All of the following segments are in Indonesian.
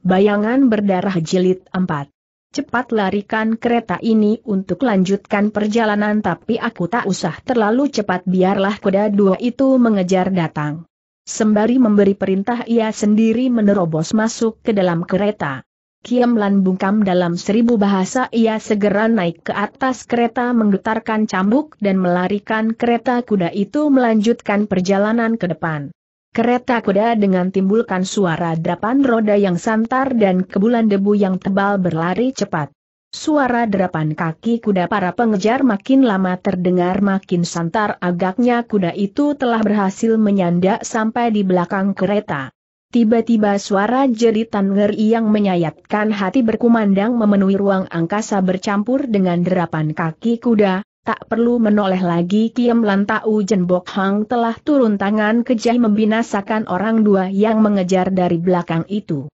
Bayangan berdarah jilid 4. Cepat larikan kereta ini untuk lanjutkan perjalanan tapi aku tak usah terlalu cepat biarlah kuda dua itu mengejar datang. Sembari memberi perintah ia sendiri menerobos masuk ke dalam kereta. Kiam bungkam dalam seribu bahasa ia segera naik ke atas kereta menggetarkan cambuk dan melarikan kereta kuda itu melanjutkan perjalanan ke depan. Kereta kuda dengan timbulkan suara derapan roda yang santar dan kebulan debu yang tebal berlari cepat. Suara derapan kaki kuda para pengejar makin lama terdengar makin santar agaknya kuda itu telah berhasil menyandak sampai di belakang kereta. Tiba-tiba suara jeritan ngeri yang menyayatkan hati berkumandang memenuhi ruang angkasa bercampur dengan derapan kaki kuda, Tak perlu menoleh lagi Kiem Lan tahu Jen Bok Hang telah turun tangan kejai membinasakan orang dua yang mengejar dari belakang itu.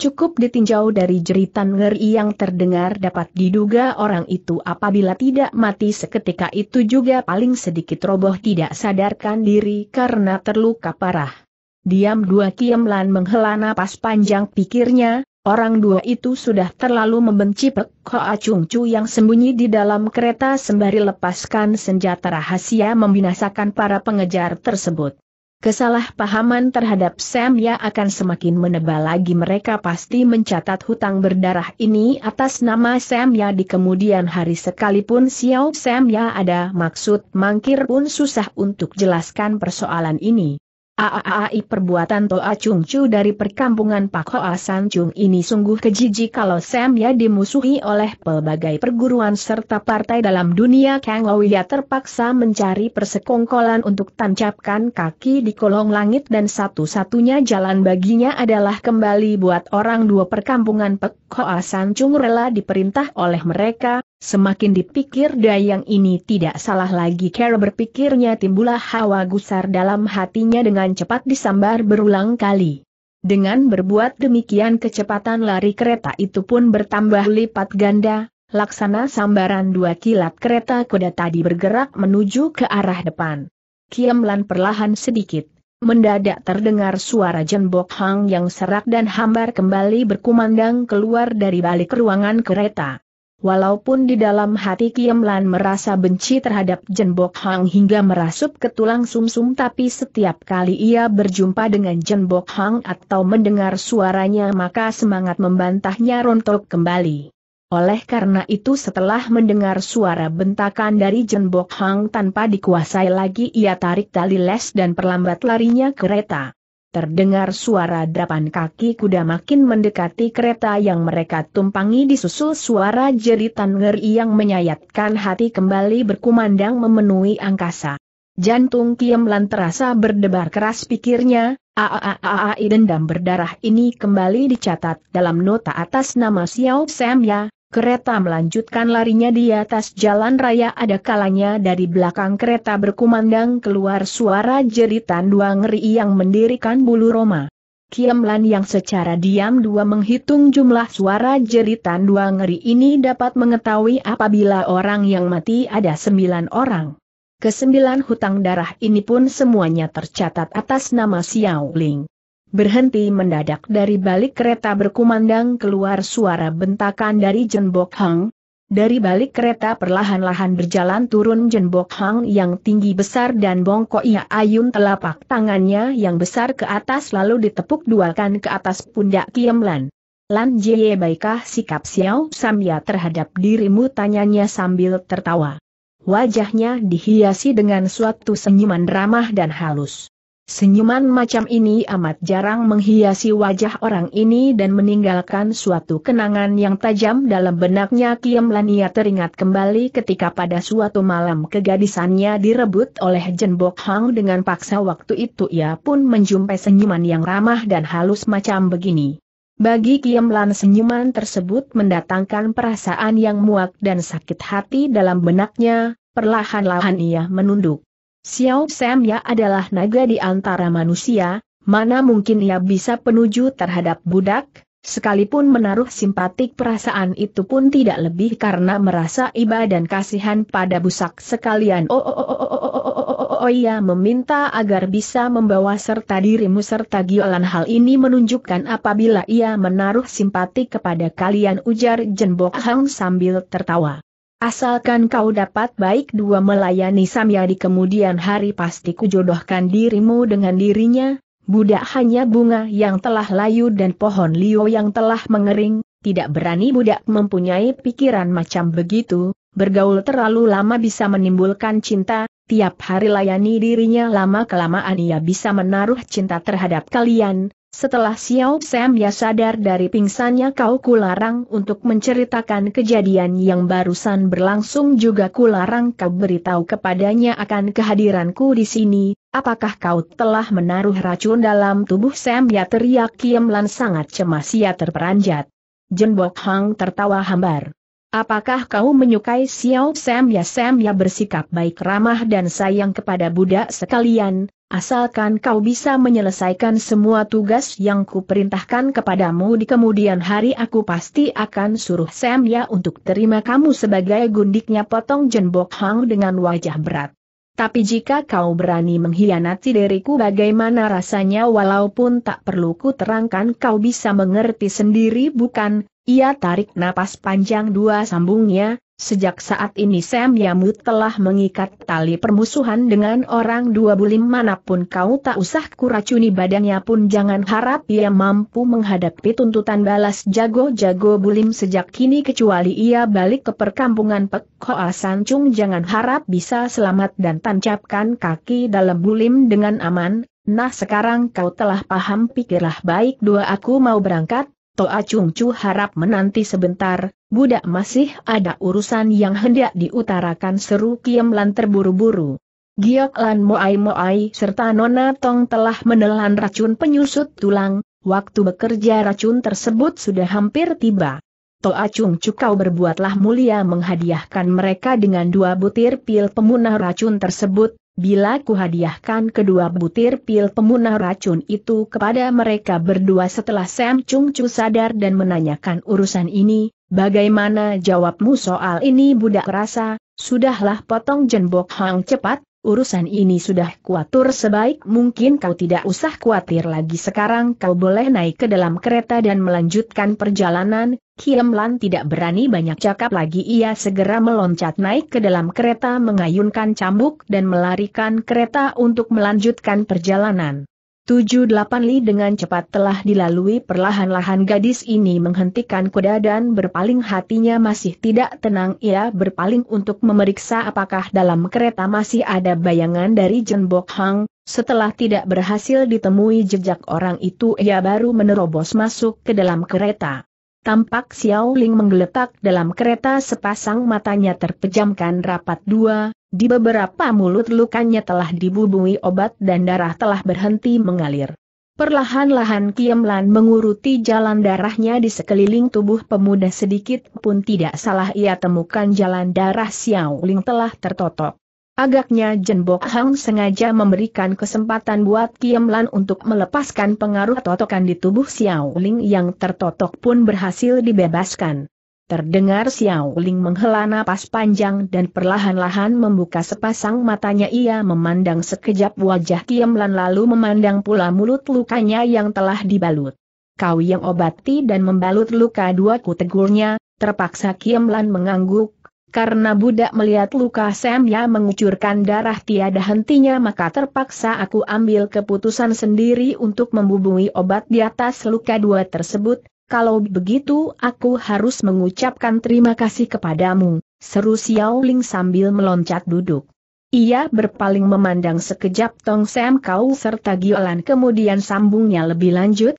Cukup ditinjau dari jeritan ngeri yang terdengar dapat diduga orang itu apabila tidak mati seketika itu juga paling sedikit roboh tidak sadarkan diri karena terluka parah. Diam dua Kiem Lan menghela napas panjang pikirnya, Orang dua itu sudah terlalu membenci Pek Hoa Chung Chu yang sembunyi di dalam kereta sembari lepaskan senjata rahasia membinasakan para pengejar tersebut. Kesalahpahaman terhadap Sam ya akan semakin menebal lagi mereka pasti mencatat hutang berdarah ini atas nama Sam ya di kemudian hari sekalipun Xiao Sam ya ada maksud mangkir pun susah untuk jelaskan persoalan ini. Aaai perbuatan Toa Chung Chu dari perkampungan Pak Hoa San Chung ini sungguh kejiji kalau Sam ya dimusuhi oleh pelbagai perguruan serta partai dalam dunia Kang Owiya terpaksa mencari persekongkolan untuk tancapkan kaki di kolong langit dan satu-satunya jalan baginya adalah kembali buat orang dua perkampungan Pak Hoa San Chung rela diperintah oleh mereka, Semakin dipikir Dayang ini tidak salah lagi cara berpikirnya timbullah hawa gusar dalam hatinya dengan cepat disambar berulang kali. Dengan berbuat demikian kecepatan lari kereta itu pun bertambah lipat ganda, laksana sambaran dua kilat kereta kuda tadi bergerak menuju ke arah depan. Kiamlan perlahan sedikit, mendadak terdengar suara jenbok hang yang serak dan hambar kembali berkumandang keluar dari balik ruangan kereta. Walaupun di dalam hati Kiemlan merasa benci terhadap Jenbok Hang hingga merasuk ke tulang sumsum -sum, tapi setiap kali ia berjumpa dengan Jenbok Hang atau mendengar suaranya maka semangat membantahnya rontok kembali. Oleh karena itu setelah mendengar suara bentakan dari Jenbok Hang tanpa dikuasai lagi ia tarik tali les dan perlambat larinya kereta. Terdengar suara derapan kaki kuda makin mendekati kereta yang mereka tumpangi disusul suara jeritan ngeri yang menyayatkan hati kembali berkumandang memenuhi angkasa. Jantung Kiem terasa berdebar keras pikirnya, AAAAI dendam berdarah ini kembali dicatat dalam nota atas nama Xiao Sam ya, Kereta melanjutkan larinya di atas jalan raya ada kalanya dari belakang kereta berkumandang keluar suara jeritan dua ngeri yang mendirikan bulu Roma. Kiamlan yang secara diam dua menghitung jumlah suara jeritan dua ngeri ini dapat mengetahui apabila orang yang mati ada sembilan orang. Kesembilan hutang darah ini pun semuanya tercatat atas nama Xiao Ling. Berhenti mendadak dari balik kereta berkumandang keluar suara bentakan dari Jenbok Hang. Dari balik kereta perlahan-lahan berjalan turun Jenbok Hang yang tinggi besar dan bongkok ia ayun telapak tangannya yang besar ke atas lalu ditepuk duakan ke atas pundak Lan. Lan Jie baikah sikap Xiao Samya terhadap dirimu tanyanya sambil tertawa. Wajahnya dihiasi dengan suatu senyuman ramah dan halus. Senyuman macam ini amat jarang menghiasi wajah orang ini dan meninggalkan suatu kenangan yang tajam dalam benaknya Kiam Lania teringat kembali ketika pada suatu malam kegadisannya direbut oleh Jen Jenbok Hang dengan paksa waktu itu ia pun menjumpai senyuman yang ramah dan halus macam begini. Bagi Kiam Lan senyuman tersebut mendatangkan perasaan yang muak dan sakit hati dalam benaknya, perlahan-lahan ia menunduk. Xiao Sam ya adalah naga di antara manusia, mana mungkin ia bisa penuju terhadap budak, sekalipun menaruh simpatik perasaan itu pun tidak lebih karena merasa iba dan kasihan pada busak sekalian. Oh, oh, oh, oh, oh, oh, oh, oh, oh, oh meminta agar bisa membawa serta dirimu serta Giolan hal ini menunjukkan apabila ia menaruh simpatik kepada kalian ujar Jenbok Hang sambil tertawa. Asalkan kau dapat baik dua melayani Samya di kemudian hari pasti kujodohkan dirimu dengan dirinya, budak hanya bunga yang telah layu dan pohon liu yang telah mengering, tidak berani budak mempunyai pikiran macam begitu, bergaul terlalu lama bisa menimbulkan cinta, tiap hari layani dirinya lama-kelamaan ia bisa menaruh cinta terhadap kalian, setelah Xiao Sam ya sadar dari pingsannya kau kularang untuk menceritakan kejadian yang barusan berlangsung juga kularang kau beritahu kepadanya akan kehadiranku di sini, apakah kau telah menaruh racun dalam tubuh Sam ya teriak Kiam Lan sangat cemas ya terperanjat. Jenbok Hang tertawa hambar. Apakah kau menyukai Xiao Sam ya Sam ya bersikap baik ramah dan sayang kepada budak sekalian, Asalkan kau bisa menyelesaikan semua tugas yang kuperintahkan kepadamu di kemudian hari aku pasti akan suruh ya untuk terima kamu sebagai gundiknya potong Jenbok Hang dengan wajah berat. Tapi jika kau berani mengkhianati diriku bagaimana rasanya walaupun tak perlu ku terangkan kau bisa mengerti sendiri bukan? Ia tarik napas panjang dua sambungnya, Sejak saat ini Sam Yamut telah mengikat tali permusuhan dengan orang dua bulim manapun kau tak usah kuracuni badannya pun jangan harap ia mampu menghadapi tuntutan balas jago-jago bulim sejak kini kecuali ia balik ke perkampungan Pek Hoa Sancung jangan harap bisa selamat dan tancapkan kaki dalam bulim dengan aman, nah sekarang kau telah paham pikirlah baik dua aku mau berangkat, Toa Chung Chu harap menanti sebentar, Budak masih ada urusan yang hendak diutarakan seru Kiem Lan terburu-buru. Giok Lan Moai Moai serta Nona Tong telah menelan racun penyusut tulang, waktu bekerja racun tersebut sudah hampir tiba. Toa Chung Cukau berbuatlah mulia menghadiahkan mereka dengan dua butir pil pemunah racun tersebut, bila kuhadiahkan kedua butir pil pemunah racun itu kepada mereka berdua setelah Sam Chung Chu sadar dan menanyakan urusan ini, Bagaimana jawabmu soal ini budak rasa, sudahlah potong jenbok hang cepat, urusan ini sudah kuatur sebaik mungkin kau tidak usah khawatir lagi sekarang kau boleh naik ke dalam kereta dan melanjutkan perjalanan, Kiem tidak berani banyak cakap lagi ia segera meloncat naik ke dalam kereta mengayunkan cambuk dan melarikan kereta untuk melanjutkan perjalanan. Tujuh-delapan li dengan cepat telah dilalui perlahan-lahan gadis ini menghentikan kuda dan berpaling hatinya masih tidak tenang ia berpaling untuk memeriksa apakah dalam kereta masih ada bayangan dari Jen Bok Hang, setelah tidak berhasil ditemui jejak orang itu ia baru menerobos masuk ke dalam kereta. Tampak Xiao Ling menggeletak dalam kereta sepasang matanya terpejamkan rapat dua, di beberapa mulut lukanya telah dibubui obat dan darah telah berhenti mengalir. Perlahan-lahan Lan menguruti jalan darahnya di sekeliling tubuh pemuda sedikit pun tidak salah ia temukan jalan darah Xiao Ling telah tertotok. Agaknya Jenbok Hang sengaja memberikan kesempatan buat Lan untuk melepaskan pengaruh totokan di tubuh Xiao Ling yang tertotok pun berhasil dibebaskan. Terdengar Xiao Ling menghela napas panjang dan perlahan-lahan membuka sepasang matanya ia memandang sekejap wajah Lan lalu memandang pula mulut lukanya yang telah dibalut. Kau yang obati dan membalut luka dua ku tegurnya, terpaksa Lan mengangguk, karena budak melihat luka Samya mengucurkan darah tiada hentinya maka terpaksa aku ambil keputusan sendiri untuk membubui obat di atas luka dua tersebut, kalau begitu aku harus mengucapkan terima kasih kepadamu, seru Xiao Ling sambil meloncat duduk. Ia berpaling memandang sekejap Tong Sam Kau serta Giolan kemudian sambungnya lebih lanjut,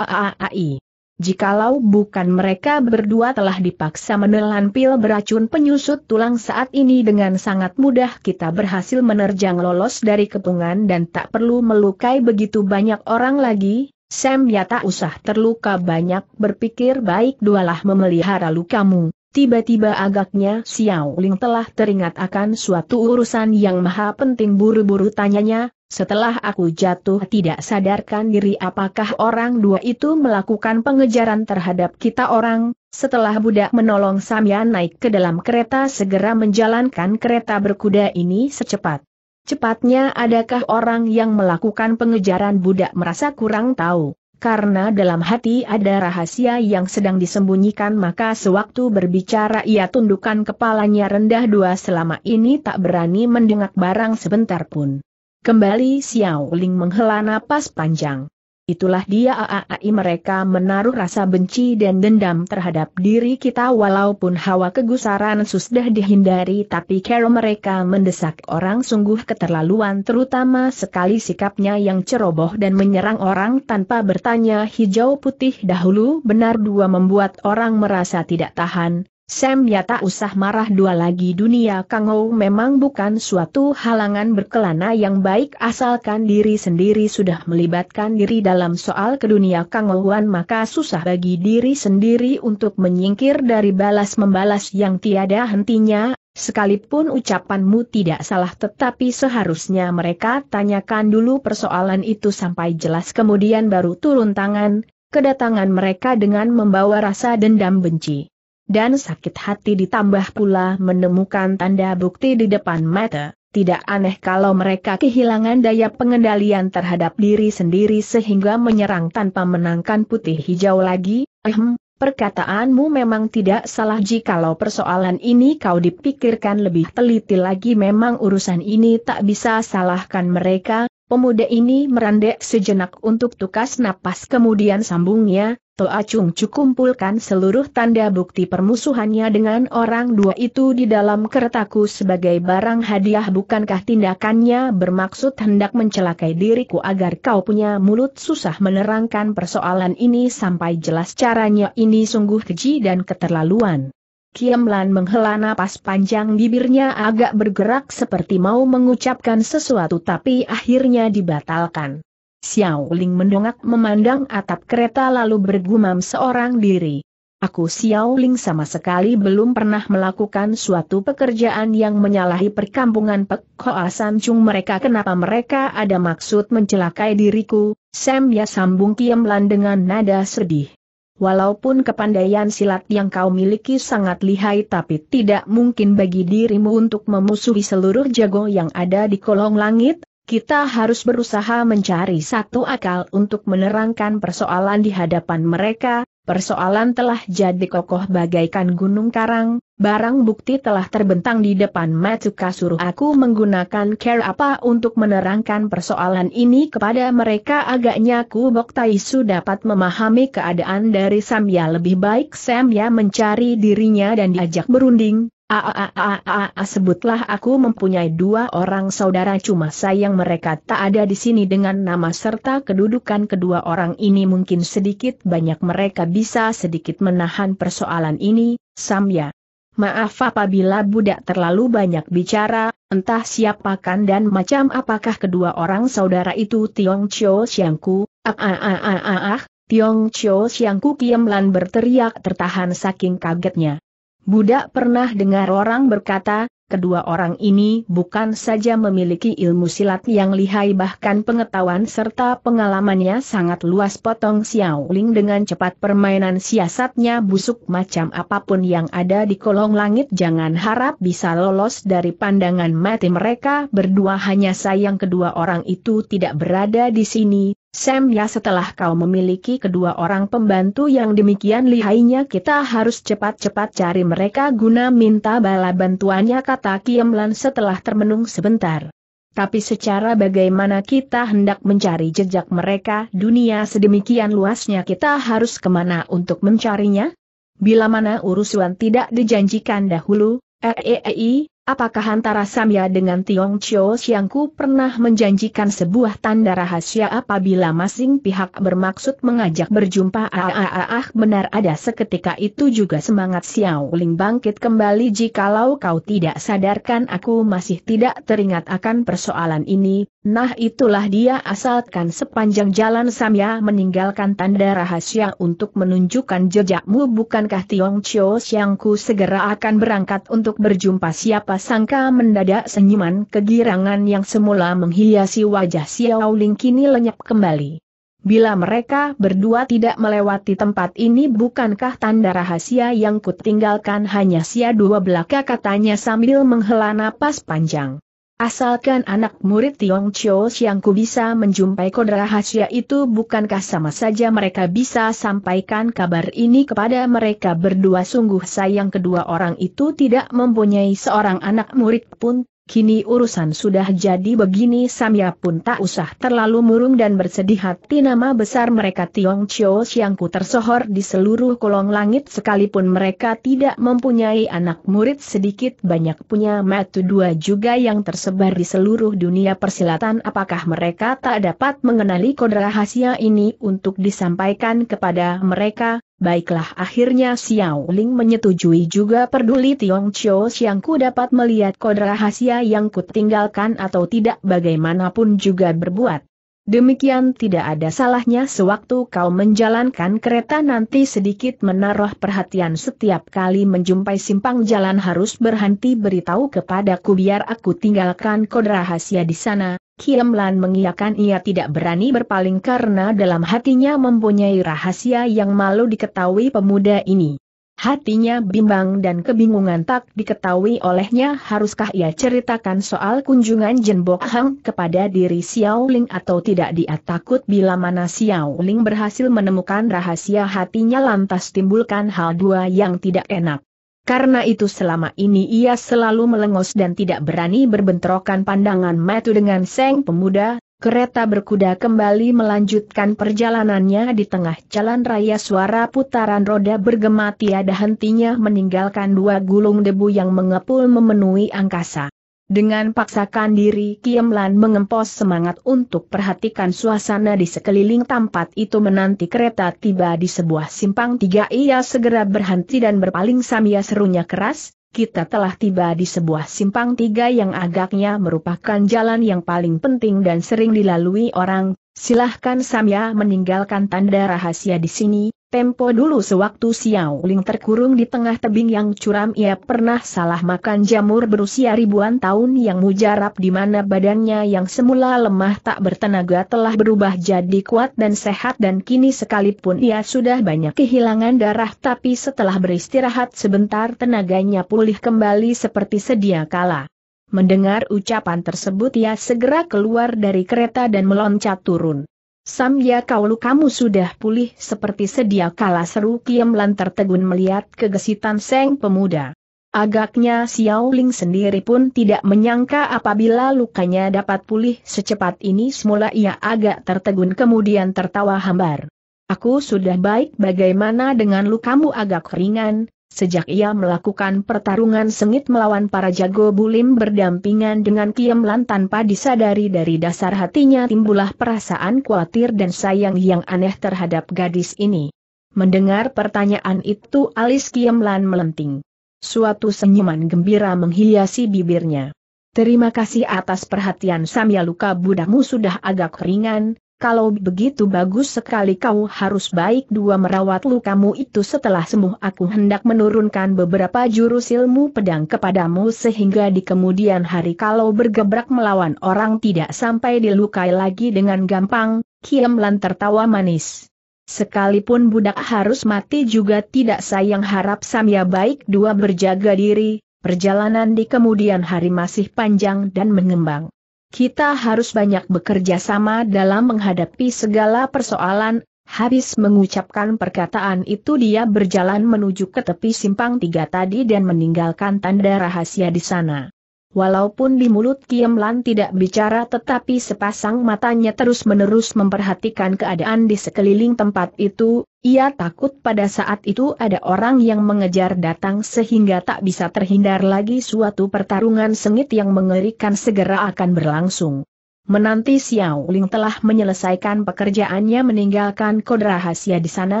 i. Jikalau bukan mereka berdua telah dipaksa menelan pil beracun penyusut tulang saat ini dengan sangat mudah kita berhasil menerjang lolos dari kepungan dan tak perlu melukai begitu banyak orang lagi, Sam ya tak usah terluka banyak berpikir baik dualah memelihara lukamu. Tiba-tiba agaknya Xiao Ling telah teringat akan suatu urusan yang maha penting buru-buru tanyanya, setelah aku jatuh tidak sadarkan diri apakah orang dua itu melakukan pengejaran terhadap kita orang, setelah budak menolong Samya naik ke dalam kereta segera menjalankan kereta berkuda ini secepat Cepatnya adakah orang yang melakukan pengejaran budak merasa kurang tahu, karena dalam hati ada rahasia yang sedang disembunyikan maka sewaktu berbicara ia tundukkan kepalanya rendah dua selama ini tak berani mendengak barang sebentar pun. Kembali Xiao Ling menghela napas panjang itulah dia aai mereka menaruh rasa benci dan dendam terhadap diri kita walaupun hawa kegusaran sudah dihindari tapi kero mereka mendesak orang sungguh keterlaluan terutama sekali sikapnya yang ceroboh dan menyerang orang tanpa bertanya hijau putih dahulu benar dua membuat orang merasa tidak tahan, Sam ya tak usah marah dua lagi dunia Kangou memang bukan suatu halangan berkelana yang baik asalkan diri sendiri sudah melibatkan diri dalam soal ke kedunia Kangouan maka susah bagi diri sendiri untuk menyingkir dari balas membalas yang tiada hentinya, sekalipun ucapanmu tidak salah tetapi seharusnya mereka tanyakan dulu persoalan itu sampai jelas kemudian baru turun tangan, kedatangan mereka dengan membawa rasa dendam benci. Dan sakit hati ditambah pula menemukan tanda bukti di depan mata, tidak aneh kalau mereka kehilangan daya pengendalian terhadap diri sendiri sehingga menyerang tanpa menangkan putih hijau lagi, ehem, Perkataanmu memang tidak salah jikalau persoalan ini kau dipikirkan lebih teliti lagi memang urusan ini tak bisa salahkan mereka, pemuda ini merendek sejenak untuk tukas napas kemudian sambungnya, Toa Chung Chu kumpulkan seluruh tanda bukti permusuhannya dengan orang dua itu di dalam kertaku sebagai barang hadiah bukankah tindakannya bermaksud hendak mencelakai diriku agar kau punya mulut susah menerangkan persoalan ini sampai jelas caranya ini sungguh keji dan keterlaluan. Lan menghela napas panjang bibirnya agak bergerak seperti mau mengucapkan sesuatu tapi akhirnya dibatalkan. Xiao Ling mendongak memandang atap kereta lalu bergumam seorang diri. Aku Xiao Ling sama sekali belum pernah melakukan suatu pekerjaan yang menyalahi perkampungan Pek Hoa Chung mereka kenapa mereka ada maksud mencelakai diriku, Sam ya sambung Kiemlan dengan nada sedih. Walaupun kepandaian silat yang kau miliki sangat lihai tapi tidak mungkin bagi dirimu untuk memusuhi seluruh jago yang ada di kolong langit, kita harus berusaha mencari satu akal untuk menerangkan persoalan di hadapan mereka, persoalan telah jadi kokoh bagaikan gunung karang, barang bukti telah terbentang di depan Matsuka suruh aku menggunakan care apa untuk menerangkan persoalan ini kepada mereka agaknya Kubok Taisu dapat memahami keadaan dari Samya lebih baik Samya mencari dirinya dan diajak berunding, -a, sebutlah aku mempunyai dua orang saudara cuma sayang mereka tak ada di sini dengan nama serta kedudukan kedua orang ini mungkin sedikit banyak mereka bisa sedikit menahan persoalan ini, Samya. Maaf apabila budak terlalu banyak bicara, entah siapakan dan macam apakah kedua orang saudara itu Tiong Chio Siangku. ah Tiong Chio Siangku Kiemlan berteriak tertahan saking kagetnya. Budak pernah dengar orang berkata, kedua orang ini bukan saja memiliki ilmu silat yang lihai bahkan pengetahuan serta pengalamannya sangat luas potong Xiao Ling dengan cepat permainan siasatnya busuk macam apapun yang ada di kolong langit jangan harap bisa lolos dari pandangan mati mereka berdua hanya sayang kedua orang itu tidak berada di sini, Sam ya setelah kau memiliki kedua orang pembantu yang demikian lihainya kita harus cepat-cepat cari mereka guna minta bala bantuannya kata Kiem setelah termenung sebentar. Tapi secara bagaimana kita hendak mencari jejak mereka dunia sedemikian luasnya kita harus kemana untuk mencarinya? Bila mana urusan tidak dijanjikan dahulu, EEI, eh, eh, eh, Apakah antara Samya dengan Tiong Chiu Siangku pernah menjanjikan sebuah tanda rahasia apabila masing pihak bermaksud mengajak berjumpa? Ah, ah, ah, ah benar ada seketika itu juga semangat Xiao Ling bangkit kembali jikalau kau tidak sadarkan aku masih tidak teringat akan persoalan ini, Nah itulah dia asalkan sepanjang jalan Samya meninggalkan tanda rahasia untuk menunjukkan jejakmu bukankah Tiong Chio Siangku segera akan berangkat untuk berjumpa siapa sangka mendadak senyuman kegirangan yang semula menghiasi wajah Xiao Ling kini lenyap kembali. Bila mereka berdua tidak melewati tempat ini bukankah tanda rahasia yang kutinggalkan hanya sia dua belaka katanya sambil menghela napas panjang. Asalkan anak murid Tiong Chio Siangku bisa menjumpai kode rahasia itu bukankah sama saja mereka bisa sampaikan kabar ini kepada mereka berdua sungguh sayang kedua orang itu tidak mempunyai seorang anak murid pun Kini urusan sudah jadi begini Samya pun tak usah terlalu murung dan bersedih hati nama besar mereka Tiong Chio Siangku tersohor di seluruh kolong langit sekalipun mereka tidak mempunyai anak murid sedikit banyak punya metu dua juga yang tersebar di seluruh dunia persilatan apakah mereka tak dapat mengenali kode rahasia ini untuk disampaikan kepada mereka Baiklah akhirnya Xiao Ling menyetujui juga peduli Tiong Chiu, Chio ku dapat melihat kode rahasia yang kutinggalkan atau tidak bagaimanapun juga berbuat. Demikian tidak ada salahnya sewaktu kau menjalankan kereta nanti sedikit menaruh perhatian setiap kali menjumpai simpang jalan harus berhenti beritahu kepadaku biar aku tinggalkan kode rahasia di sana, Kiam Lan mengiakan ia tidak berani berpaling karena dalam hatinya mempunyai rahasia yang malu diketahui pemuda ini. Hatinya bimbang dan kebingungan tak diketahui olehnya haruskah ia ceritakan soal kunjungan Jenbok Hang kepada diri Xiao Ling atau tidak dia takut bila mana Xiao Ling berhasil menemukan rahasia hatinya lantas timbulkan hal dua yang tidak enak. Karena itu selama ini ia selalu melengos dan tidak berani berbentrokan pandangan metu dengan Seng Pemuda, kereta berkuda kembali melanjutkan perjalanannya di tengah jalan raya suara putaran roda bergema tiada hentinya meninggalkan dua gulung debu yang mengepul memenuhi angkasa. Dengan paksakan diri Kiemlan mengempos semangat untuk perhatikan suasana di sekeliling tempat itu menanti kereta tiba di sebuah simpang tiga ia segera berhenti dan berpaling samia serunya keras, kita telah tiba di sebuah simpang tiga yang agaknya merupakan jalan yang paling penting dan sering dilalui orang, silahkan samia meninggalkan tanda rahasia di sini, Tempo dulu sewaktu Xiao Ling terkurung di tengah tebing yang curam ia pernah salah makan jamur berusia ribuan tahun yang mujarab di mana badannya yang semula lemah tak bertenaga telah berubah jadi kuat dan sehat dan kini sekalipun ia sudah banyak kehilangan darah tapi setelah beristirahat sebentar tenaganya pulih kembali seperti sedia kala. Mendengar ucapan tersebut ia segera keluar dari kereta dan meloncat turun. Samya kau kamu sudah pulih seperti sedia kala seru Kiam Lan tertegun melihat kegesitan Seng pemuda. Agaknya Xiao Ling sendiri pun tidak menyangka apabila lukanya dapat pulih secepat ini semula ia agak tertegun kemudian tertawa hambar. Aku sudah baik bagaimana dengan lukamu agak ringan, Sejak ia melakukan pertarungan sengit melawan para jago bulim berdampingan dengan Kiemlan tanpa disadari dari dasar hatinya timbullah perasaan khawatir dan sayang yang aneh terhadap gadis ini. Mendengar pertanyaan itu alis Kiemlan melenting. Suatu senyuman gembira menghiasi bibirnya. Terima kasih atas perhatian Samya luka budakmu sudah agak ringan, kalau begitu bagus sekali kau harus baik dua merawat lukamu itu setelah sembuh aku hendak menurunkan beberapa jurus ilmu pedang kepadamu sehingga di kemudian hari kalau bergebrak melawan orang tidak sampai dilukai lagi dengan gampang, Kiam Lan tertawa manis. Sekalipun budak harus mati juga tidak sayang harap Samya baik dua berjaga diri, perjalanan di kemudian hari masih panjang dan mengembang. Kita harus banyak bekerja sama dalam menghadapi segala persoalan, habis mengucapkan perkataan itu dia berjalan menuju ke tepi simpang tiga tadi dan meninggalkan tanda rahasia di sana. Walaupun di mulut Kiem Lan tidak bicara tetapi sepasang matanya terus-menerus memperhatikan keadaan di sekeliling tempat itu, ia takut pada saat itu ada orang yang mengejar datang sehingga tak bisa terhindar lagi suatu pertarungan sengit yang mengerikan segera akan berlangsung. Menanti Xiao Ling telah menyelesaikan pekerjaannya meninggalkan kode rahasia di sana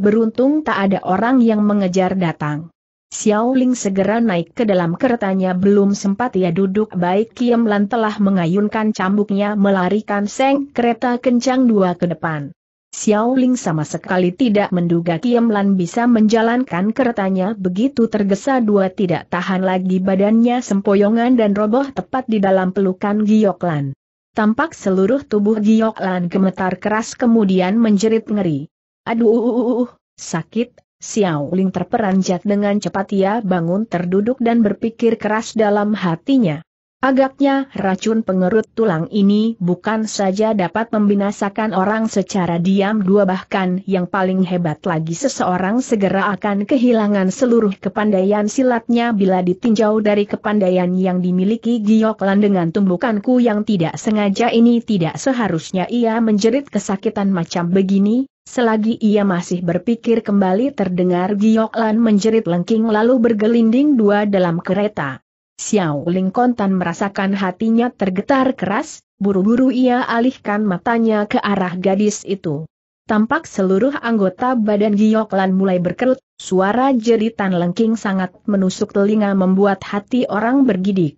beruntung tak ada orang yang mengejar datang. Xiao Ling segera naik ke dalam keretanya belum sempat ia duduk baik Kiem Lan telah mengayunkan cambuknya melarikan seng kereta kencang dua ke depan. Xiao Ling sama sekali tidak menduga Kiem Lan bisa menjalankan keretanya begitu tergesa dua tidak tahan lagi badannya sempoyongan dan roboh tepat di dalam pelukan Giok Lan. Tampak seluruh tubuh Giok Lan gemetar keras kemudian menjerit ngeri. Aduh, sakit, Xiao Ling terperanjat dengan cepat ia bangun terduduk dan berpikir keras dalam hatinya. Agaknya racun pengerut tulang ini bukan saja dapat membinasakan orang secara diam dua bahkan yang paling hebat lagi seseorang segera akan kehilangan seluruh kepandaian silatnya bila ditinjau dari kepandaian yang dimiliki Gioklan dengan tumbukanku yang tidak sengaja ini tidak seharusnya ia menjerit kesakitan macam begini, Selagi ia masih berpikir kembali terdengar Gioklan menjerit lengking lalu bergelinding dua dalam kereta. Xiao Ling Kontan merasakan hatinya tergetar keras, buru-buru ia alihkan matanya ke arah gadis itu. Tampak seluruh anggota badan Gioklan mulai berkerut, suara jeritan lengking sangat menusuk telinga membuat hati orang bergidik.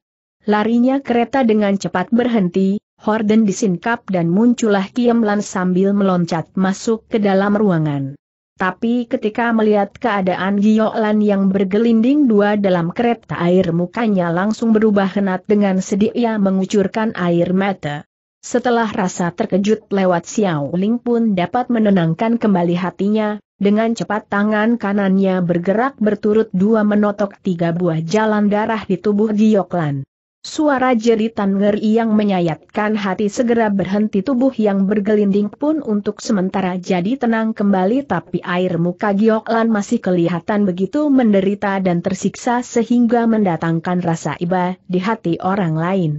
Larinya kereta dengan cepat berhenti, Horden disingkap dan muncullah Kiemlan sambil meloncat masuk ke dalam ruangan. Tapi ketika melihat keadaan Giolan yang bergelinding dua dalam kereta air mukanya langsung berubah henat dengan sedih ia mengucurkan air mata. Setelah rasa terkejut lewat Xiao Ling pun dapat menenangkan kembali hatinya, dengan cepat tangan kanannya bergerak berturut dua menotok tiga buah jalan darah di tubuh Giyoklan. Suara jeritan ngeri yang menyayatkan hati segera berhenti tubuh yang bergelinding pun untuk sementara jadi tenang kembali tapi air muka Gioklan masih kelihatan begitu menderita dan tersiksa sehingga mendatangkan rasa iba di hati orang lain.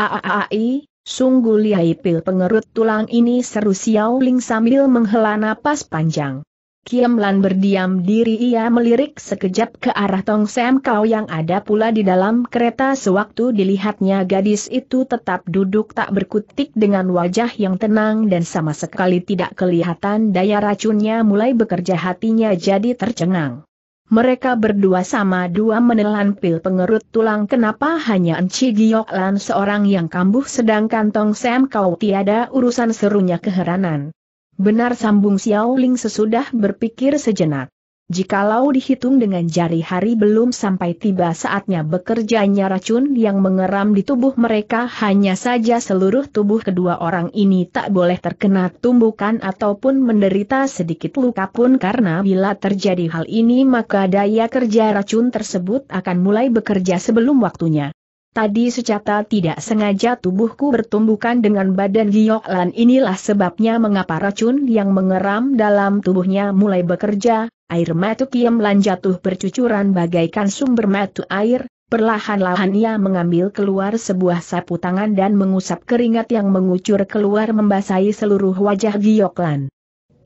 Aaai, sungguh lihai pil pengerut tulang ini seru Xiao Ling sambil menghela napas panjang. Kiamlan berdiam diri ia melirik sekejap ke arah Tong Sam Kau yang ada pula di dalam kereta sewaktu dilihatnya gadis itu tetap duduk tak berkutik dengan wajah yang tenang dan sama sekali tidak kelihatan daya racunnya mulai bekerja hatinya jadi tercengang. Mereka berdua sama dua menelan pil pengerut tulang kenapa hanya Enci lan seorang yang kambuh sedangkan Tong Sam Kau tiada urusan serunya keheranan. Benar sambung Xiao Ling sesudah berpikir sejenak. Jikalau dihitung dengan jari hari belum sampai tiba saatnya bekerjanya racun yang mengeram di tubuh mereka hanya saja seluruh tubuh kedua orang ini tak boleh terkena tumbukan ataupun menderita sedikit luka pun karena bila terjadi hal ini maka daya kerja racun tersebut akan mulai bekerja sebelum waktunya. Tadi secara tidak sengaja tubuhku bertumbukan dengan badan Giok Lan inilah sebabnya mengapa racun yang mengeram dalam tubuhnya mulai bekerja, air mata Kiem Lan jatuh bercucuran bagaikan sumber mata air, perlahan-lahan ia mengambil keluar sebuah sapu tangan dan mengusap keringat yang mengucur keluar membasahi seluruh wajah Giok Lan.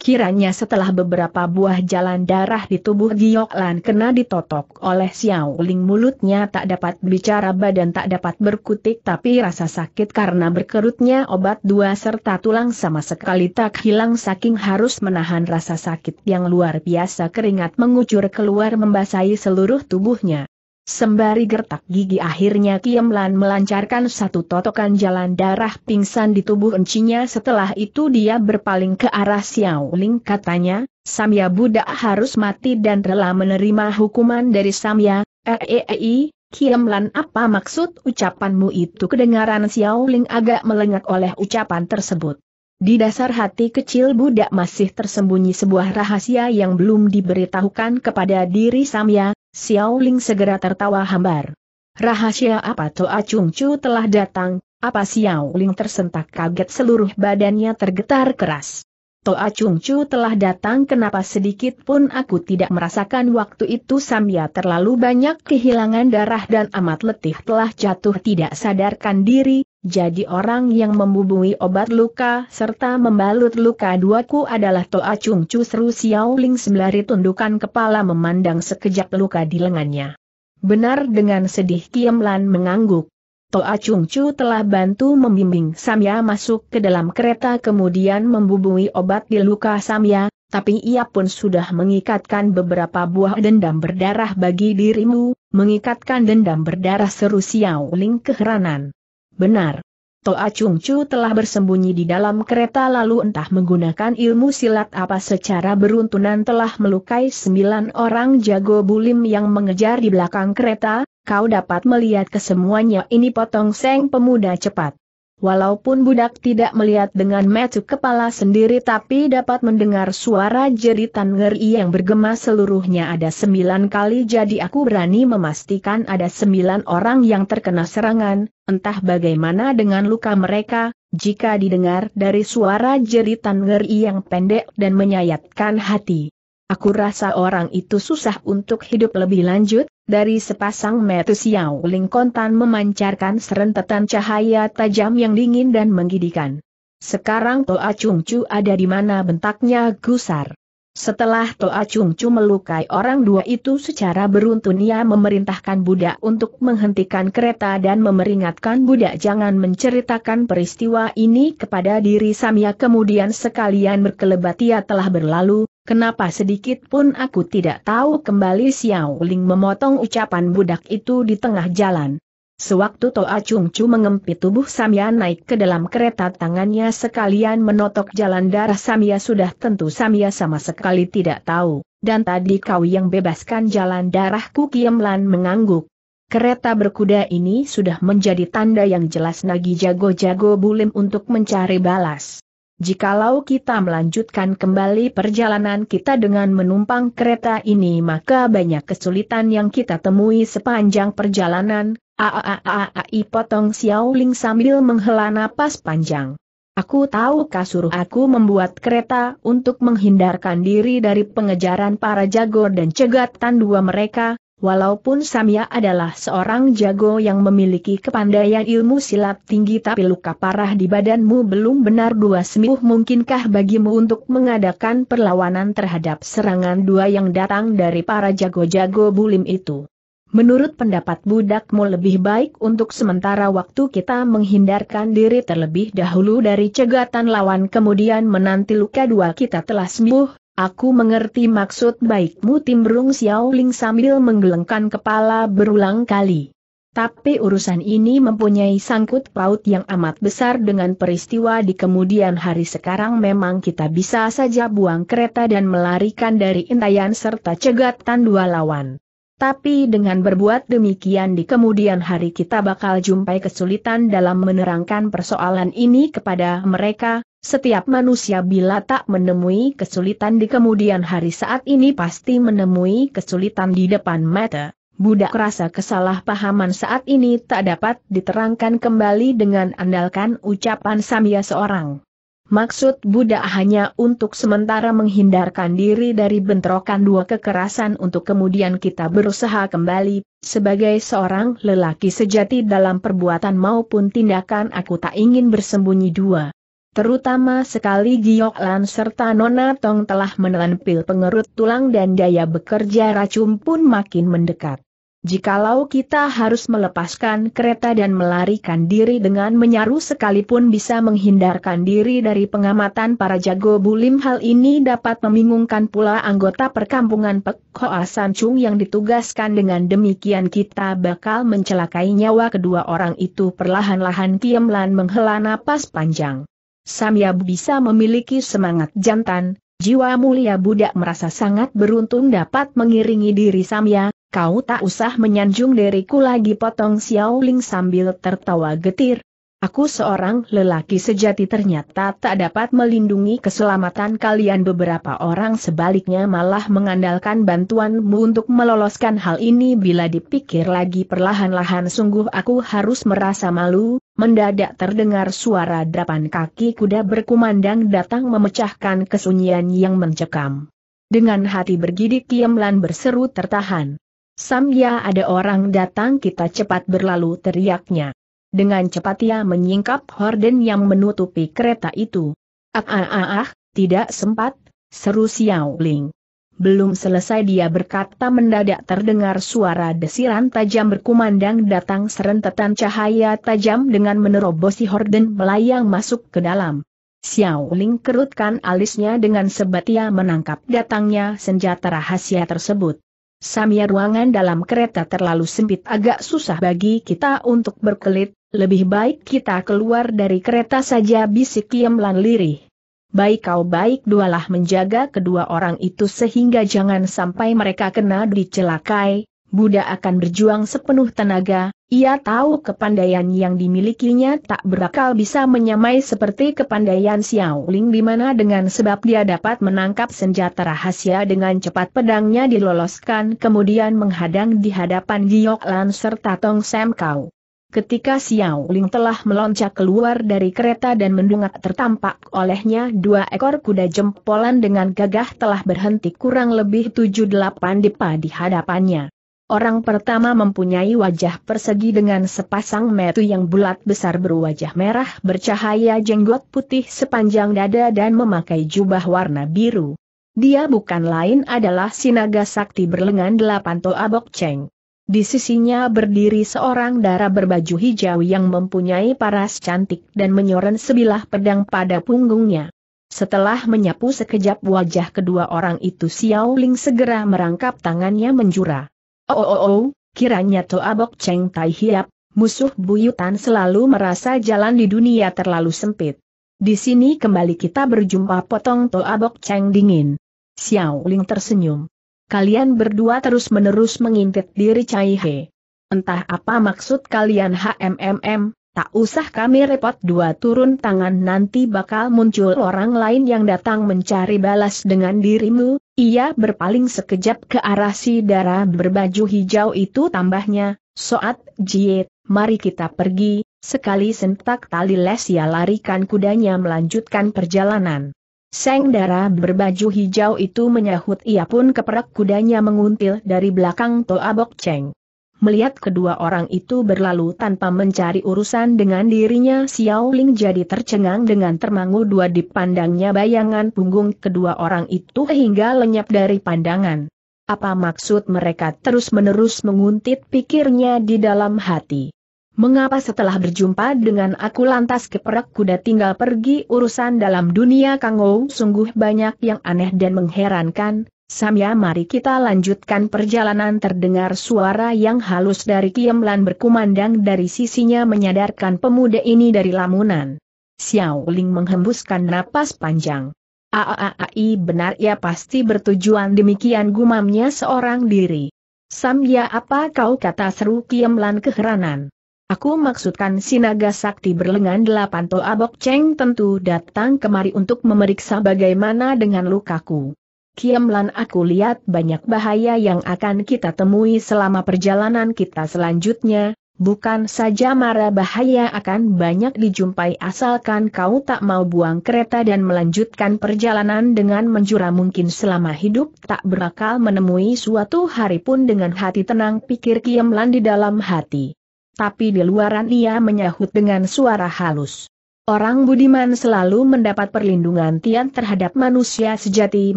Kiranya setelah beberapa buah jalan darah di tubuh Giok Lan kena ditotok oleh Xiao Ling mulutnya tak dapat bicara badan tak dapat berkutik tapi rasa sakit karena berkerutnya obat dua serta tulang sama sekali tak hilang saking harus menahan rasa sakit yang luar biasa keringat mengucur keluar membasahi seluruh tubuhnya. Sembari gertak gigi akhirnya Kiem Lan melancarkan satu totokan jalan darah pingsan di tubuh encinya setelah itu dia berpaling ke arah Xiao Ling katanya, Samya Buddha harus mati dan rela menerima hukuman dari Samya, eh, eh, eh, Kiem Lan, apa maksud ucapanmu itu kedengaran Xiao Ling agak melengak oleh ucapan tersebut. Di dasar hati kecil Buddha masih tersembunyi sebuah rahasia yang belum diberitahukan kepada diri Samya, Xiao Ling segera tertawa hambar. Rahasia apa Toa Chung Chu telah datang, apa Xiao Ling tersentak kaget seluruh badannya tergetar keras. Toa Chung Chu telah datang kenapa sedikit pun aku tidak merasakan waktu itu Samya terlalu banyak kehilangan darah dan amat letih telah jatuh tidak sadarkan diri, jadi orang yang membubui obat luka serta membalut luka duaku adalah Toa Chung Chu Seru Xiao Ling sembari tundukan kepala memandang sekejap luka di lengannya. Benar dengan sedih Kiem Lan mengangguk. Toa Chung Chu telah bantu membimbing Samya masuk ke dalam kereta kemudian membubui obat di luka Samya, tapi ia pun sudah mengikatkan beberapa buah dendam berdarah bagi dirimu, mengikatkan dendam berdarah seru Xiao Ling keheranan. Benar. Toa Chung Chu telah bersembunyi di dalam kereta lalu entah menggunakan ilmu silat apa secara beruntunan telah melukai sembilan orang jago bulim yang mengejar di belakang kereta, kau dapat melihat kesemuanya ini potong seng pemuda cepat. Walaupun budak tidak melihat dengan metu kepala sendiri tapi dapat mendengar suara jeritan ngeri yang bergema seluruhnya ada sembilan kali jadi aku berani memastikan ada sembilan orang yang terkena serangan, entah bagaimana dengan luka mereka, jika didengar dari suara jeritan ngeri yang pendek dan menyayatkan hati. Aku rasa orang itu susah untuk hidup lebih lanjut, dari sepasang mata Xiao Ling memancarkan serentetan cahaya tajam yang dingin dan menggidikan. Sekarang Toa Chung Chu ada di mana bentaknya gusar. Setelah Toa Chung Chu melukai orang dua itu secara beruntun ia memerintahkan budak untuk menghentikan kereta dan memeringatkan budak jangan menceritakan peristiwa ini kepada diri Samia kemudian sekalian berkelebat ia telah berlalu, Kenapa sedikit pun aku tidak tahu kembali Xiao Ling memotong ucapan budak itu di tengah jalan. Sewaktu Toa Chung Chu mengempit tubuh Samia naik ke dalam kereta tangannya sekalian menotok jalan darah Samia. sudah tentu Samia sama sekali tidak tahu, dan tadi kau yang bebaskan jalan darahku Lan mengangguk. Kereta berkuda ini sudah menjadi tanda yang jelas nagi jago-jago bulim untuk mencari balas. Jikalau kita melanjutkan kembali perjalanan kita dengan menumpang kereta ini maka banyak kesulitan yang kita temui sepanjang perjalanan, aaaai potong Xiaoling sambil menghela napas panjang. Aku tahu kasur aku membuat kereta untuk menghindarkan diri dari pengejaran para jago dan cegatan dua mereka, Walaupun Samia adalah seorang jago yang memiliki kepandaian ilmu silat tinggi tapi luka parah di badanmu belum benar dua sembuh mungkinkah bagimu untuk mengadakan perlawanan terhadap serangan dua yang datang dari para jago-jago bulim itu. Menurut pendapat budakmu lebih baik untuk sementara waktu kita menghindarkan diri terlebih dahulu dari cegatan lawan kemudian menanti luka dua kita telah sembuh, Aku mengerti maksud baikmu timbrung Xiaoling sambil menggelengkan kepala berulang kali. Tapi urusan ini mempunyai sangkut paut yang amat besar dengan peristiwa di kemudian hari sekarang memang kita bisa saja buang kereta dan melarikan dari intayan serta cegatan dua lawan. Tapi dengan berbuat demikian di kemudian hari kita bakal jumpai kesulitan dalam menerangkan persoalan ini kepada mereka, setiap manusia bila tak menemui kesulitan di kemudian hari saat ini pasti menemui kesulitan di depan mata. Budak rasa kesalahpahaman saat ini tak dapat diterangkan kembali dengan andalkan ucapan Samia seorang. Maksud Buddha hanya untuk sementara menghindarkan diri dari bentrokan dua kekerasan untuk kemudian kita berusaha kembali, sebagai seorang lelaki sejati dalam perbuatan maupun tindakan aku tak ingin bersembunyi dua. Terutama sekali Giok Lan serta Nona Tong telah menelan pil pengerut tulang dan daya bekerja racun pun makin mendekat. Jikalau kita harus melepaskan kereta dan melarikan diri dengan menyaru sekalipun bisa menghindarkan diri dari pengamatan para jago bulim hal ini dapat membingungkan pula anggota perkampungan Pek Hoa Chung yang ditugaskan dengan demikian kita bakal mencelakai nyawa kedua orang itu perlahan-lahan Kiemlan menghela napas panjang. Samyab bisa memiliki semangat jantan, Jiwa mulia budak merasa sangat beruntung dapat mengiringi diri Samya, kau tak usah menyanjung diriku lagi potong Xiao Ling sambil tertawa getir. Aku seorang lelaki sejati ternyata tak dapat melindungi keselamatan kalian beberapa orang sebaliknya malah mengandalkan bantuanmu untuk meloloskan hal ini bila dipikir lagi perlahan-lahan sungguh aku harus merasa malu, mendadak terdengar suara drapan kaki kuda berkumandang datang memecahkan kesunyian yang mencekam. Dengan hati bergidik Kiamlan berseru tertahan. Samya ada orang datang kita cepat berlalu teriaknya. Dengan cepat ia menyingkap horden yang menutupi kereta itu. Ah ah ah, ah tidak sempat, seru Xiao Ling. Belum selesai dia berkata mendadak terdengar suara desiran tajam berkumandang datang serentetan cahaya tajam dengan menerobosi horden melayang masuk ke dalam. Xiao Ling kerutkan alisnya dengan sebat ia menangkap datangnya senjata rahasia tersebut. Samia ruangan dalam kereta terlalu sempit agak susah bagi kita untuk berkelit, lebih baik kita keluar dari kereta saja bisik Kiam Lan Lirih. Baik kau baik dualah menjaga kedua orang itu sehingga jangan sampai mereka kena dicelakai, Buddha akan berjuang sepenuh tenaga, ia tahu kepandaian yang dimilikinya tak berakal bisa menyamai seperti kepandaian Ling, di mana dengan sebab dia dapat menangkap senjata rahasia dengan cepat pedangnya diloloskan kemudian menghadang di hadapan Giok Lan serta Tong Sam Kau. Ketika Xiao Ling telah meloncat keluar dari kereta dan mendungak tertampak olehnya dua ekor kuda jempolan dengan gagah telah berhenti kurang lebih 7-8 depa di hadapannya. Orang pertama mempunyai wajah persegi dengan sepasang metu yang bulat besar berwajah merah bercahaya jenggot putih sepanjang dada dan memakai jubah warna biru. Dia bukan lain adalah Sinaga Sakti berlengan delapan toa Bokceng. Di sisinya berdiri seorang dara berbaju hijau yang mempunyai paras cantik dan menyoren sebilah pedang pada punggungnya. Setelah menyapu sekejap wajah kedua orang itu Xiao Ling segera merangkap tangannya menjura. Oh oh oh, oh kiranya Bok Cheng Tai Hiap, musuh buyutan selalu merasa jalan di dunia terlalu sempit. Di sini kembali kita berjumpa potong Bok Cheng dingin. Xiao Ling tersenyum. Kalian berdua terus-menerus mengintip diri Cai He. Entah apa maksud kalian HMMM, Tak usah kami repot dua turun tangan nanti bakal muncul orang lain yang datang mencari balas dengan dirimu. Ia berpaling sekejap ke arah si darah berbaju hijau itu tambahnya, Soat Jiet, mari kita pergi, sekali sentak tali les ia larikan kudanya melanjutkan perjalanan. Seng darah berbaju hijau itu menyahut ia pun keperak kudanya menguntil dari belakang Toa Bok Cheng. Melihat kedua orang itu berlalu tanpa mencari urusan dengan dirinya Xiao Ling jadi tercengang dengan termangu dua dipandangnya bayangan punggung kedua orang itu hingga lenyap dari pandangan. Apa maksud mereka terus-menerus menguntit pikirnya di dalam hati? Mengapa setelah berjumpa dengan aku lantas keperak kuda tinggal pergi urusan dalam dunia Kangou sungguh banyak yang aneh dan mengherankan, Samya mari kita lanjutkan perjalanan terdengar suara yang halus dari Kiemlan berkumandang dari sisinya menyadarkan pemuda ini dari lamunan. Xiao Ling menghembuskan napas panjang. Aaai benar ya pasti bertujuan demikian gumamnya seorang diri. Samya apa kau kata seru Kiemlan keheranan. Aku maksudkan sinaga sakti berlengan delapan toa Bok Cheng tentu datang kemari untuk memeriksa bagaimana dengan lukaku. Kiamlan aku lihat banyak bahaya yang akan kita temui selama perjalanan kita selanjutnya, bukan saja mara bahaya akan banyak dijumpai asalkan kau tak mau buang kereta dan melanjutkan perjalanan dengan menjura mungkin selama hidup tak berakal menemui suatu hari pun dengan hati tenang pikir Kiamlan di dalam hati. Tapi di luaran ia menyahut dengan suara halus. Orang budiman selalu mendapat perlindungan Tian terhadap manusia sejati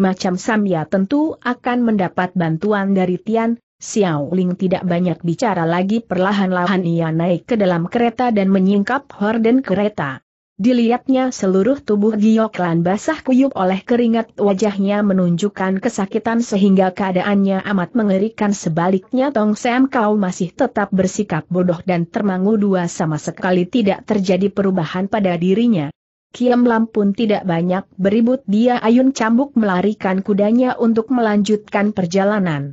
macam Samya tentu akan mendapat bantuan dari Tian, Xiao Ling tidak banyak bicara lagi perlahan-lahan ia naik ke dalam kereta dan menyingkap horden kereta. Dilihatnya seluruh tubuh Gioklan basah kuyup oleh keringat wajahnya menunjukkan kesakitan sehingga keadaannya amat mengerikan sebaliknya Tong Sam Kau masih tetap bersikap bodoh dan termangu dua sama sekali tidak terjadi perubahan pada dirinya. Kiam Lam pun tidak banyak beribut dia ayun cambuk melarikan kudanya untuk melanjutkan perjalanan.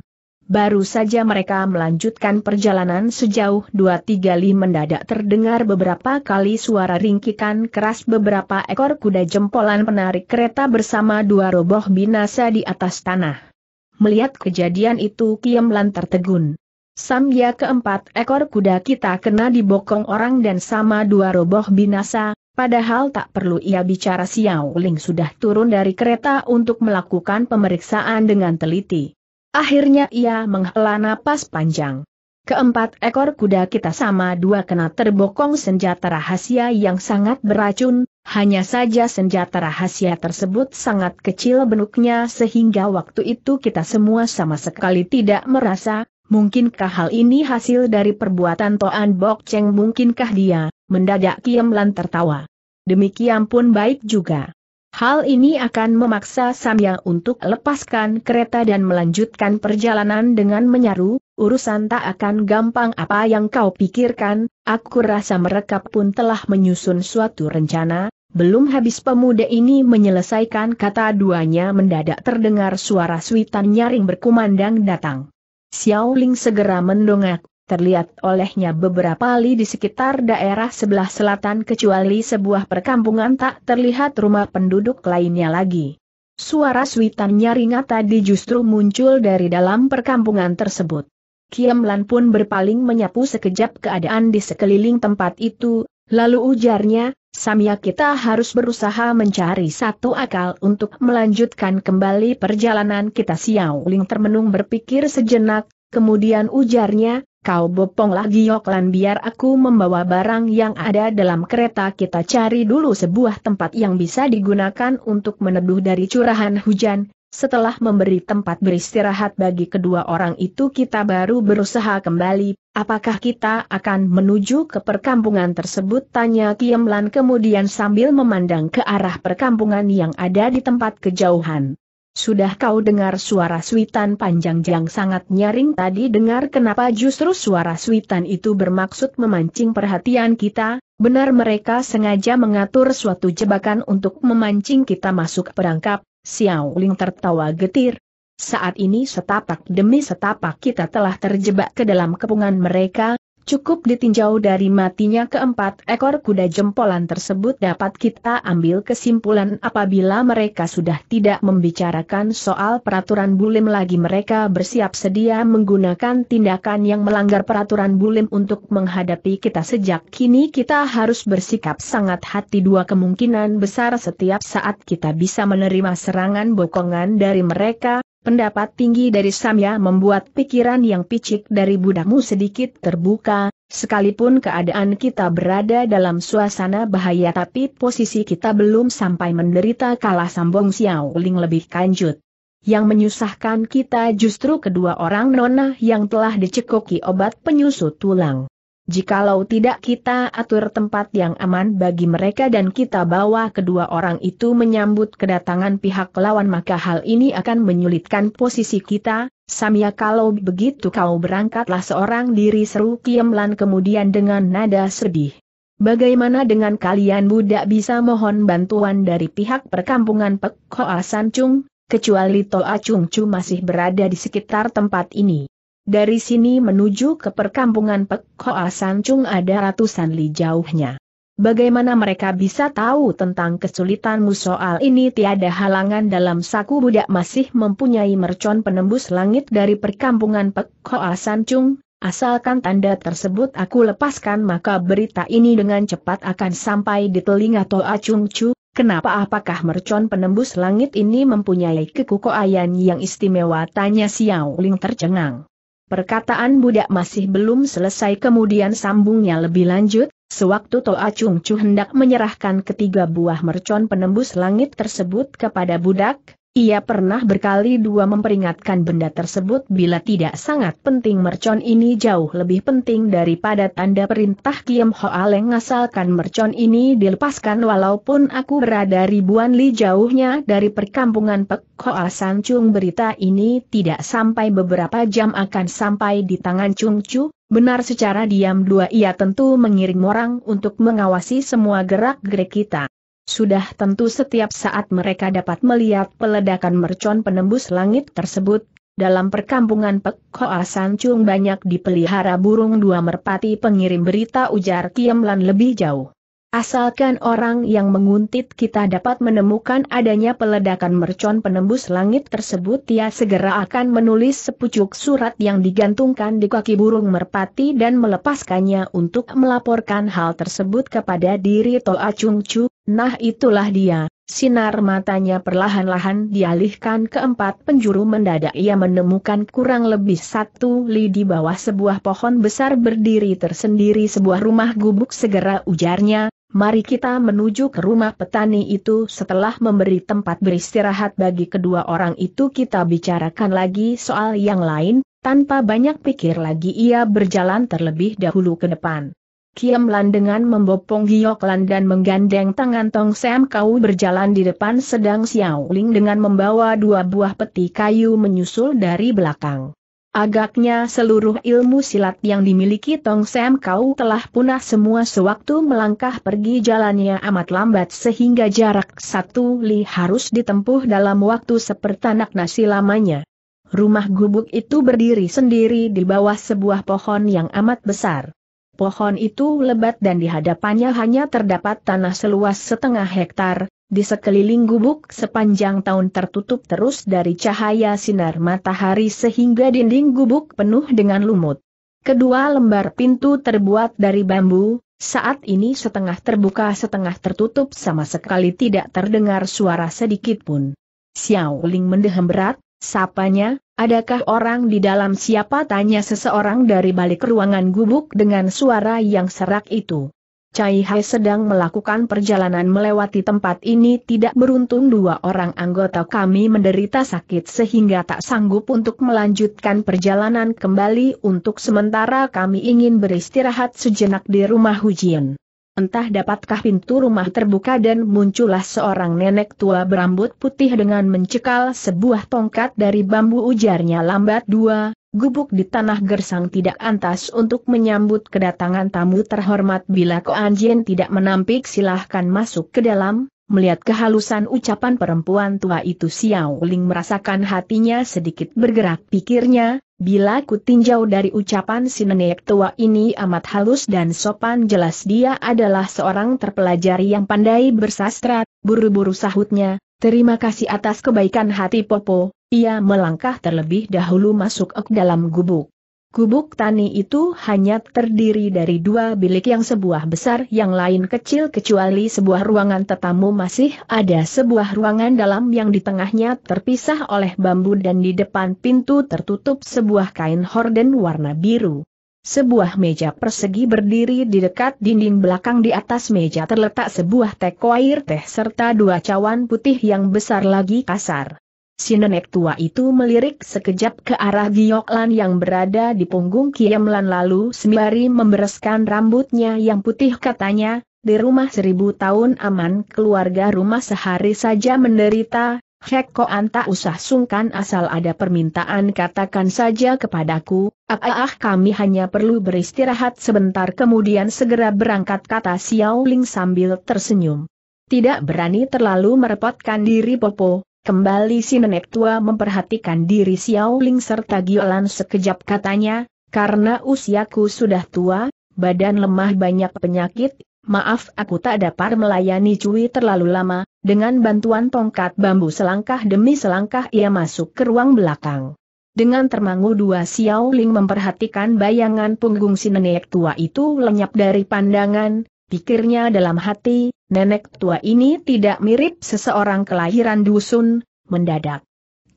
Baru saja mereka melanjutkan perjalanan sejauh dua tiga li mendadak terdengar beberapa kali suara ringkikan keras beberapa ekor kuda jempolan penarik kereta bersama dua roboh binasa di atas tanah. Melihat kejadian itu Kiemlan tertegun. Samya keempat ekor kuda kita kena dibokong orang dan sama dua roboh binasa, padahal tak perlu ia bicara Xiao Ling sudah turun dari kereta untuk melakukan pemeriksaan dengan teliti. Akhirnya ia menghela napas panjang. Keempat ekor kuda kita sama dua kena terbokong senjata rahasia yang sangat beracun, hanya saja senjata rahasia tersebut sangat kecil bentuknya sehingga waktu itu kita semua sama sekali tidak merasa, mungkinkah hal ini hasil dari perbuatan Toan Bok Cheng mungkinkah dia, mendadak Kiam Lan tertawa. Demikian pun baik juga. Hal ini akan memaksa Samyang untuk lepaskan kereta dan melanjutkan perjalanan dengan menyaru, urusan tak akan gampang apa yang kau pikirkan, aku rasa mereka pun telah menyusun suatu rencana, belum habis pemuda ini menyelesaikan kata duanya mendadak terdengar suara suitan nyaring berkumandang datang. Xiao Ling segera mendongak, terlihat olehnya beberapa li di sekitar daerah sebelah selatan kecuali sebuah perkampungan tak terlihat rumah penduduk lainnya lagi. Suara suitannya ringan tadi justru muncul dari dalam perkampungan tersebut. Kiamlan pun berpaling menyapu sekejap keadaan di sekeliling tempat itu, lalu ujarnya, Samia kita harus berusaha mencari satu akal untuk melanjutkan kembali perjalanan kita Xiao Ling termenung berpikir sejenak, kemudian ujarnya, kau lagi, gioklan biar aku membawa barang yang ada dalam kereta kita cari dulu sebuah tempat yang bisa digunakan untuk meneduh dari curahan hujan, setelah memberi tempat beristirahat bagi kedua orang itu kita baru berusaha kembali, apakah kita akan menuju ke perkampungan tersebut tanya Kiemlan kemudian sambil memandang ke arah perkampungan yang ada di tempat kejauhan. Sudah kau dengar suara suitan panjang yang sangat nyaring tadi dengar kenapa justru suara suitan itu bermaksud memancing perhatian kita, benar mereka sengaja mengatur suatu jebakan untuk memancing kita masuk perangkap, Xiao Ling tertawa getir. Saat ini setapak demi setapak kita telah terjebak ke dalam kepungan mereka, Cukup ditinjau dari matinya keempat ekor kuda jempolan tersebut dapat kita ambil kesimpulan apabila mereka sudah tidak membicarakan soal peraturan bulim lagi mereka bersiap sedia menggunakan tindakan yang melanggar peraturan bulim untuk menghadapi kita sejak kini kita harus bersikap sangat hati dua kemungkinan besar setiap saat kita bisa menerima serangan bokongan dari mereka, Pendapat tinggi dari Samya membuat pikiran yang picik dari budakmu sedikit terbuka, sekalipun keadaan kita berada dalam suasana bahaya tapi posisi kita belum sampai menderita kalah sambong Ling lebih kanjut. Yang menyusahkan kita justru kedua orang nona yang telah dicekoki obat penyusut tulang. Jikalau tidak kita atur tempat yang aman bagi mereka dan kita bawa kedua orang itu menyambut kedatangan pihak lawan maka hal ini akan menyulitkan posisi kita, Samia kalau begitu kau berangkatlah seorang diri seru Kiemlan kemudian dengan nada sedih. Bagaimana dengan kalian budak bisa mohon bantuan dari pihak perkampungan Pek Hoa San Chung, kecuali Toa Chung Chu masih berada di sekitar tempat ini. Dari sini menuju ke perkampungan Pek Sancung ada ratusan li jauhnya. Bagaimana mereka bisa tahu tentang kesulitanmu soal ini tiada halangan dalam saku budak masih mempunyai mercon penembus langit dari perkampungan Pek Sancung, asalkan tanda tersebut aku lepaskan maka berita ini dengan cepat akan sampai di telinga Toa Chung Chu, kenapa apakah mercon penembus langit ini mempunyai kekukuhan yang istimewa tanya Xiao Ling tercengang. Perkataan budak masih belum selesai kemudian sambungnya lebih lanjut, sewaktu Toa Chung Chu hendak menyerahkan ketiga buah mercon penembus langit tersebut kepada budak, ia pernah berkali dua memperingatkan benda tersebut bila tidak sangat penting mercon ini jauh lebih penting daripada tanda perintah Kiem Aleng asalkan mercon ini dilepaskan walaupun aku berada ribuan li jauhnya dari perkampungan Pek Hoa San Chung berita ini tidak sampai beberapa jam akan sampai di tangan Chung Chu, benar secara diam dua ia tentu mengirim orang untuk mengawasi semua gerak-gerik kita. Sudah tentu setiap saat mereka dapat melihat peledakan mercon penembus langit tersebut. Dalam perkampungan Pek Sancung banyak dipelihara burung dua merpati pengirim berita ujar Kiemlan lebih jauh. Asalkan orang yang menguntit kita dapat menemukan adanya peledakan mercon penembus langit tersebut ia segera akan menulis sepucuk surat yang digantungkan di kaki burung merpati dan melepaskannya untuk melaporkan hal tersebut kepada diri Toa Chung Chu, Nah itulah dia, sinar matanya perlahan-lahan dialihkan ke empat penjuru mendadak ia menemukan kurang lebih satu li di bawah sebuah pohon besar berdiri tersendiri sebuah rumah gubuk segera ujarnya, mari kita menuju ke rumah petani itu setelah memberi tempat beristirahat bagi kedua orang itu kita bicarakan lagi soal yang lain, tanpa banyak pikir lagi ia berjalan terlebih dahulu ke depan. Kiamlan dengan membopong Gioklan dan menggandeng tangan Tong Sam Kau berjalan di depan sedang Xiao Ling dengan membawa dua buah peti kayu menyusul dari belakang. Agaknya seluruh ilmu silat yang dimiliki Tong Sam Kau telah punah semua sewaktu melangkah pergi jalannya amat lambat sehingga jarak satu li harus ditempuh dalam waktu seperti sepertanak nasi lamanya. Rumah gubuk itu berdiri sendiri di bawah sebuah pohon yang amat besar. Pohon itu lebat dan di hadapannya hanya terdapat tanah seluas setengah hektar, di sekeliling gubuk sepanjang tahun tertutup terus dari cahaya sinar matahari sehingga dinding gubuk penuh dengan lumut. Kedua lembar pintu terbuat dari bambu, saat ini setengah terbuka setengah tertutup sama sekali tidak terdengar suara sedikit pun. Xiao Ling mendehem berat, Sapanya, adakah orang di dalam siapa tanya seseorang dari balik ruangan gubuk dengan suara yang serak itu. Cai Hai sedang melakukan perjalanan melewati tempat ini tidak beruntung dua orang anggota kami menderita sakit sehingga tak sanggup untuk melanjutkan perjalanan kembali untuk sementara kami ingin beristirahat sejenak di rumah Hujian. Entah dapatkah pintu rumah terbuka dan muncullah seorang nenek tua berambut putih dengan mencekal sebuah tongkat dari bambu ujarnya lambat dua, gubuk di tanah gersang tidak antas untuk menyambut kedatangan tamu terhormat bila kau anjing tidak menampik silahkan masuk ke dalam, melihat kehalusan ucapan perempuan tua itu Xiao Ling merasakan hatinya sedikit bergerak pikirnya, Bila ku tinjau dari ucapan si nenek tua ini amat halus dan sopan jelas dia adalah seorang terpelajar yang pandai bersastra, buru-buru sahutnya, terima kasih atas kebaikan hati Popo, ia melangkah terlebih dahulu masuk ke dalam gubuk. Gubuk tani itu hanya terdiri dari dua bilik yang sebuah besar yang lain kecil kecuali sebuah ruangan tetamu masih ada sebuah ruangan dalam yang di tengahnya terpisah oleh bambu dan di depan pintu tertutup sebuah kain horden warna biru. Sebuah meja persegi berdiri di dekat dinding belakang di atas meja terletak sebuah teko air teh serta dua cawan putih yang besar lagi kasar. Si nenek tua itu melirik sekejap ke arah Gioklan yang berada di punggung Kiemlan lalu sembari membereskan rambutnya yang putih katanya, di rumah seribu tahun aman keluarga rumah sehari saja menderita, Hek Koan tak usah sungkan asal ada permintaan katakan saja kepadaku, ah, ah, ah kami hanya perlu beristirahat sebentar kemudian segera berangkat kata Xiao Ling sambil tersenyum. Tidak berani terlalu merepotkan diri Popo, Kembali si nenek tua memperhatikan diri Xiao Ling serta Giolan sekejap katanya, karena usiaku sudah tua, badan lemah banyak penyakit, maaf aku tak dapat melayani Cui terlalu lama, dengan bantuan tongkat bambu selangkah demi selangkah ia masuk ke ruang belakang. Dengan termangu dua Xiao Ling memperhatikan bayangan punggung si nenek tua itu lenyap dari pandangan, Pikirnya dalam hati, nenek tua ini tidak mirip seseorang kelahiran dusun, mendadak.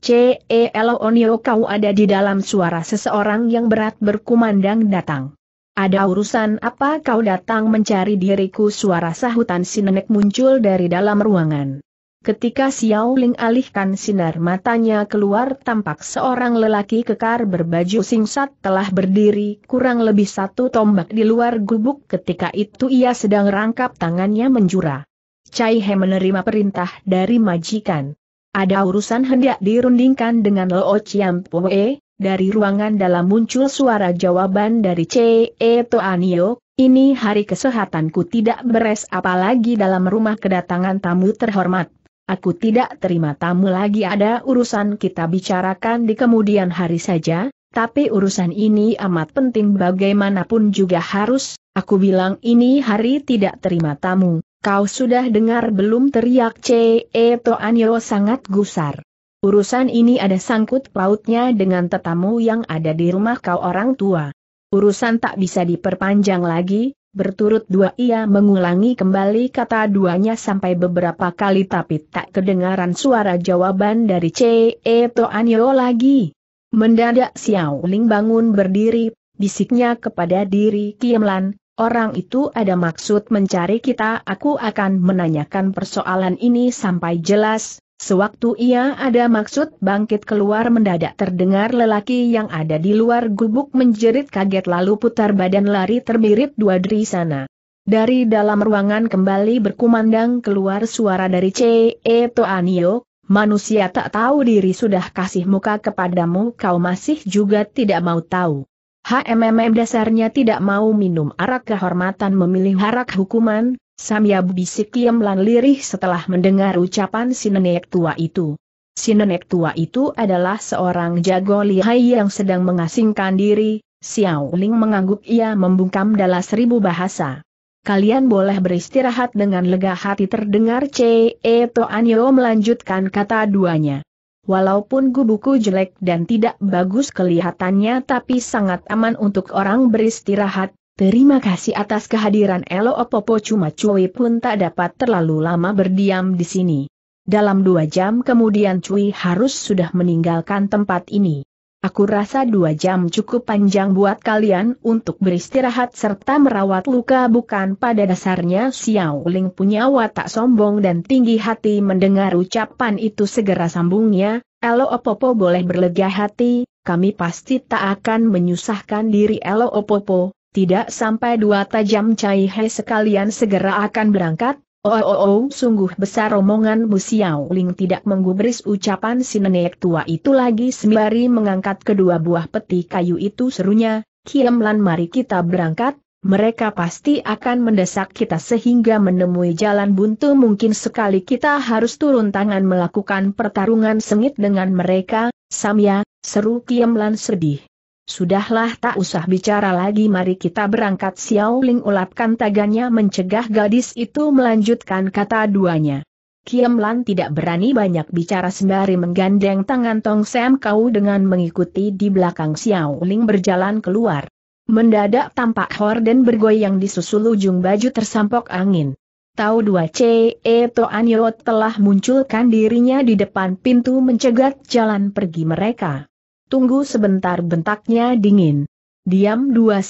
Cel Onyo kau ada di dalam suara seseorang yang berat berkumandang datang. Ada urusan apa kau datang mencari diriku suara sahutan si nenek muncul dari dalam ruangan. Ketika Xiao Ling alihkan sinar matanya keluar tampak seorang lelaki kekar berbaju singsat telah berdiri kurang lebih satu tombak di luar gubuk ketika itu ia sedang rangkap tangannya menjura. Cai He menerima perintah dari majikan. Ada urusan hendak dirundingkan dengan Lo Chiam Poe, dari ruangan dalam muncul suara jawaban dari C. E. Anio. ini hari kesehatanku tidak beres apalagi dalam rumah kedatangan tamu terhormat. Aku tidak terima tamu lagi ada urusan kita bicarakan di kemudian hari saja, tapi urusan ini amat penting bagaimanapun juga harus, aku bilang ini hari tidak terima tamu, kau sudah dengar belum teriak C.E. Toanyo sangat gusar. Urusan ini ada sangkut pautnya dengan tetamu yang ada di rumah kau orang tua. Urusan tak bisa diperpanjang lagi, Berturut-dua ia mengulangi kembali kata duanya sampai beberapa kali tapi tak kedengaran suara jawaban dari C.E. Toanyo lagi. Mendadak Xiao Ling bangun berdiri, bisiknya kepada diri Kiemlan, orang itu ada maksud mencari kita aku akan menanyakan persoalan ini sampai jelas, Sewaktu ia ada maksud bangkit keluar mendadak terdengar lelaki yang ada di luar gubuk menjerit kaget lalu putar badan lari terbirit dua dari sana. Dari dalam ruangan kembali berkumandang keluar suara dari C.E. Toanio, manusia tak tahu diri sudah kasih muka kepadamu kau masih juga tidak mau tahu. HMM dasarnya tidak mau minum arak kehormatan memilih arak hukuman, Samyab bisik lan lirih setelah mendengar ucapan si nenek tua itu. Si nenek tua itu adalah seorang jago lihai yang sedang mengasingkan diri, Xiao Ling mengangguk ia membungkam dalam seribu bahasa. Kalian boleh beristirahat dengan lega hati terdengar C.E. E. Toanyo melanjutkan kata duanya. Walaupun gubuku jelek dan tidak bagus kelihatannya tapi sangat aman untuk orang beristirahat, Terima kasih atas kehadiran Elo Opopo cuma Cui pun tak dapat terlalu lama berdiam di sini. Dalam dua jam kemudian Cui harus sudah meninggalkan tempat ini. Aku rasa dua jam cukup panjang buat kalian untuk beristirahat serta merawat luka bukan pada dasarnya Xiao Ling punya watak sombong dan tinggi hati mendengar ucapan itu segera sambungnya, Elo Opopo boleh berlega hati, kami pasti tak akan menyusahkan diri Elo Opopo, tidak sampai dua tajam Cai He sekalian segera akan berangkat, oh oh oh sungguh besar omonganmu Xiao Ling tidak menggubris ucapan si nenek tua itu lagi sembari mengangkat kedua buah peti kayu itu serunya, Kiem Lan mari kita berangkat, mereka pasti akan mendesak kita sehingga menemui jalan buntu mungkin sekali kita harus turun tangan melakukan pertarungan sengit dengan mereka, Samya, seru Kiem Lan sedih. Sudahlah tak usah bicara lagi mari kita berangkat Xiao Ling ulapkan tagannya, mencegah gadis itu melanjutkan kata duanya. Kiam Lan tidak berani banyak bicara sembari menggandeng tangan Tong Sam Kau dengan mengikuti di belakang Xiao Ling berjalan keluar. Mendadak tampak horden bergoyang di susul ujung baju tersampok angin. Tahu dua C, E To Yot telah munculkan dirinya di depan pintu mencegat jalan pergi mereka. Tunggu sebentar bentaknya dingin. Diam dua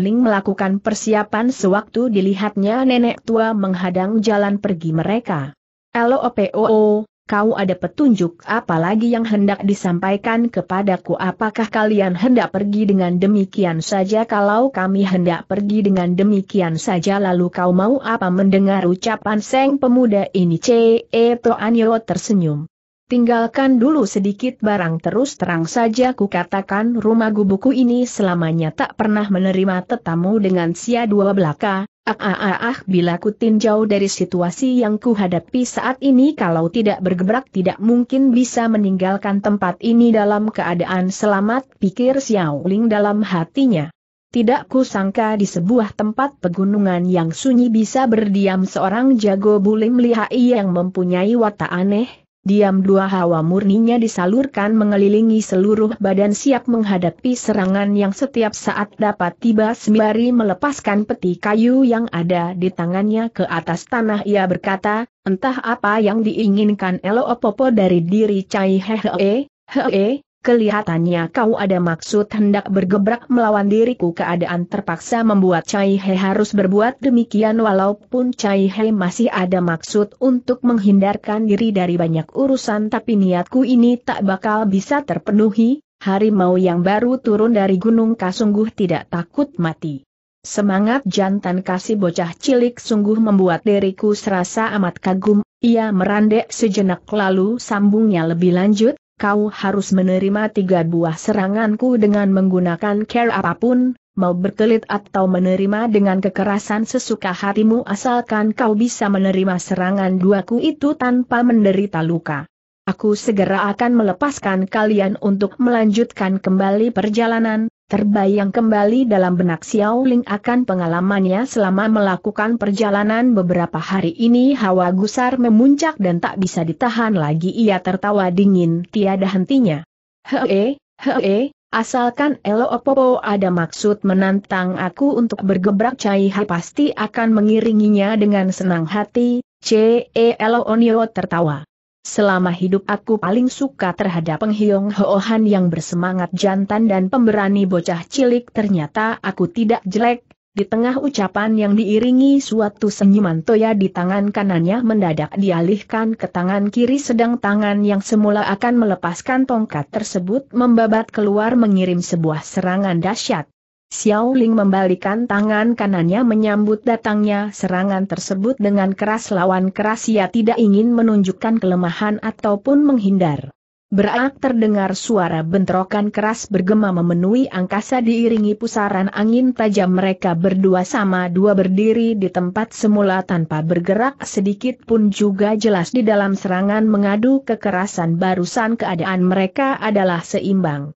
ling melakukan persiapan sewaktu dilihatnya nenek tua menghadang jalan pergi mereka. LOPOO, kau ada petunjuk apa lagi yang hendak disampaikan kepadaku apakah kalian hendak pergi dengan demikian saja kalau kami hendak pergi dengan demikian saja lalu kau mau apa mendengar ucapan seng pemuda ini Ce Toanyo tersenyum. Tinggalkan dulu sedikit barang terus terang saja kukatakan rumah gubuku ini selamanya tak pernah menerima tetamu dengan sia dua belaka, ah ah ah ah bila kutinjau dari situasi yang kuhadapi saat ini kalau tidak bergebrak tidak mungkin bisa meninggalkan tempat ini dalam keadaan selamat pikir Xiao Ling dalam hatinya. Tidak kusangka di sebuah tempat pegunungan yang sunyi bisa berdiam seorang jago bulim lihai yang mempunyai watak aneh, diam dua hawa murninya disalurkan mengelilingi seluruh badan siap menghadapi serangan yang setiap saat dapat tiba sembari melepaskan peti kayu yang ada di tangannya ke atas tanah ia berkata, entah apa yang diinginkan Elo Opopo dari diri Cai Hehe, Hehe, Kelihatannya kau ada maksud hendak bergebrak melawan diriku keadaan terpaksa membuat Cai He harus berbuat demikian walaupun Cai He masih ada maksud untuk menghindarkan diri dari banyak urusan tapi niatku ini tak bakal bisa terpenuhi, harimau yang baru turun dari gunung kasungguh tidak takut mati. Semangat jantan kasih bocah cilik sungguh membuat diriku serasa amat kagum, ia merandek sejenak lalu sambungnya lebih lanjut, kau harus menerima tiga buah seranganku dengan menggunakan care apapun, mau berkelit atau menerima dengan kekerasan sesuka hatimu asalkan kau bisa menerima serangan duaku itu tanpa menderita luka. Aku segera akan melepaskan kalian untuk melanjutkan kembali perjalanan, Terbayang kembali dalam benak Xiao Ling akan pengalamannya selama melakukan perjalanan beberapa hari ini hawa gusar memuncak dan tak bisa ditahan lagi ia tertawa dingin tiada hentinya. Hee, hee, asalkan Elo Opopo ada maksud menantang aku untuk bergebrak Cai Hai pasti akan mengiringinya dengan senang hati, C.E. Elo Onio tertawa. Selama hidup aku paling suka terhadap penghiong Hoohan yang bersemangat jantan dan pemberani bocah cilik ternyata aku tidak jelek. Di tengah ucapan yang diiringi suatu senyuman Toya di tangan kanannya mendadak dialihkan ke tangan kiri sedang tangan yang semula akan melepaskan tongkat tersebut membabat keluar mengirim sebuah serangan dahsyat. Xiao Ling membalikan tangan kanannya menyambut datangnya serangan tersebut dengan keras lawan keras ia tidak ingin menunjukkan kelemahan ataupun menghindar. Berak terdengar suara bentrokan keras bergema memenuhi angkasa diiringi pusaran angin tajam mereka berdua sama dua berdiri di tempat semula tanpa bergerak sedikit pun juga jelas di dalam serangan mengadu kekerasan barusan keadaan mereka adalah seimbang.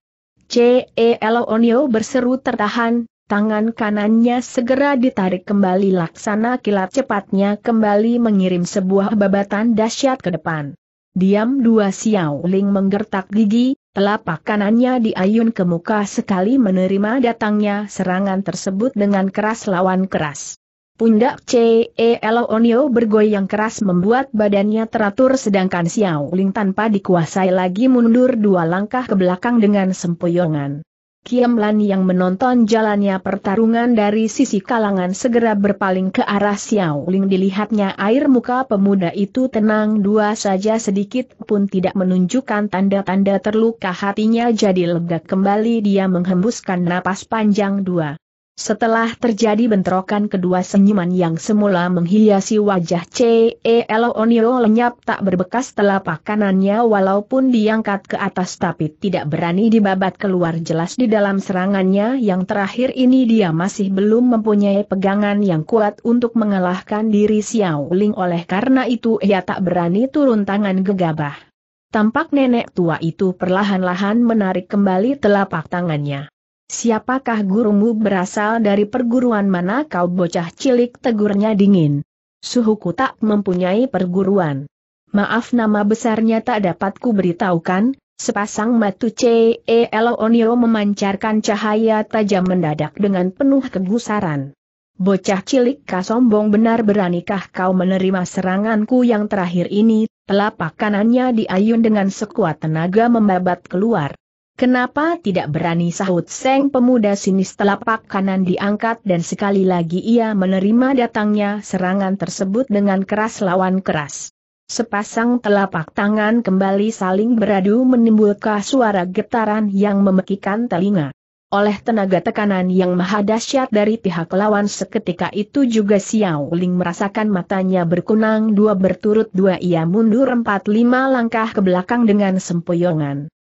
C.E. Onyo berseru tertahan, tangan kanannya segera ditarik kembali laksana kilat cepatnya kembali mengirim sebuah babatan dahsyat ke depan. Diam dua Xiao Ling menggertak gigi, telapak kanannya diayun ke muka sekali menerima datangnya serangan tersebut dengan keras lawan keras. Pundak C.E.L. Onio bergoyang keras membuat badannya teratur sedangkan Xiao Ling tanpa dikuasai lagi mundur dua langkah ke belakang dengan sempoyongan. Kiam Lan yang menonton jalannya pertarungan dari sisi kalangan segera berpaling ke arah Xiao Ling dilihatnya air muka pemuda itu tenang dua saja sedikit pun tidak menunjukkan tanda-tanda terluka hatinya jadi lega kembali dia menghembuskan napas panjang dua. Setelah terjadi bentrokan kedua senyuman yang semula menghiasi wajah C.E.L. Onio lenyap tak berbekas telapak kanannya walaupun diangkat ke atas tapi tidak berani dibabat keluar jelas di dalam serangannya yang terakhir ini dia masih belum mempunyai pegangan yang kuat untuk mengalahkan diri Xiao Ling oleh karena itu ia tak berani turun tangan gegabah. Tampak nenek tua itu perlahan-lahan menarik kembali telapak tangannya. Siapakah gurumu berasal dari perguruan mana kau bocah cilik tegurnya dingin? Suhuku tak mempunyai perguruan. Maaf nama besarnya tak dapat ku beritahukan, sepasang matu C.E.L. Onio memancarkan cahaya tajam mendadak dengan penuh kegusaran. Bocah cilik kasombong benar beranikah kau menerima seranganku yang terakhir ini, telapak kanannya diayun dengan sekuat tenaga membabat keluar. Kenapa tidak berani sahut Seng pemuda sinis telapak kanan diangkat dan sekali lagi ia menerima datangnya serangan tersebut dengan keras lawan keras. Sepasang telapak tangan kembali saling beradu menimbulkan suara getaran yang memekikan telinga. Oleh tenaga tekanan yang maha dahsyat dari pihak lawan seketika itu juga Xiao Ling merasakan matanya berkunang dua berturut dua ia mundur empat lima langkah ke belakang dengan sempoyongan.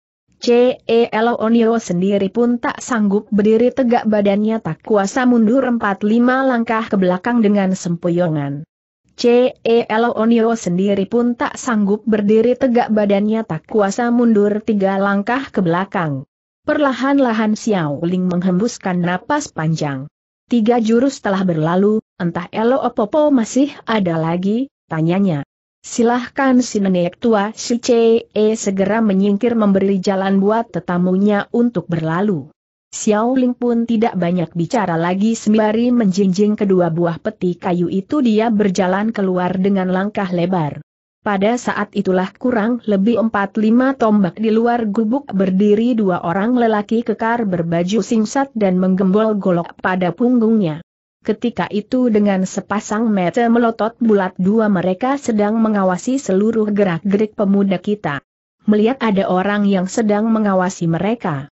C.E. Elonio sendiri pun tak sanggup berdiri tegak badannya tak kuasa mundur empat lima langkah ke belakang dengan sempoyongan. C.E. Elonio sendiri pun tak sanggup berdiri tegak badannya tak kuasa mundur tiga langkah ke belakang. Perlahan-lahan Xiao Ling menghembuskan napas panjang. Tiga jurus telah berlalu, entah Elo Popo masih ada lagi, tanyanya. Silahkan si nenek tua si CE segera menyingkir memberi jalan buat tetamunya untuk berlalu. Xiao Ling pun tidak banyak bicara lagi sembari menjinjing kedua buah peti kayu itu dia berjalan keluar dengan langkah lebar. Pada saat itulah kurang lebih 4-5 tombak di luar gubuk berdiri dua orang lelaki kekar berbaju singsat dan menggembol golok pada punggungnya. Ketika itu dengan sepasang mata melotot bulat dua mereka sedang mengawasi seluruh gerak-gerik pemuda kita. Melihat ada orang yang sedang mengawasi mereka.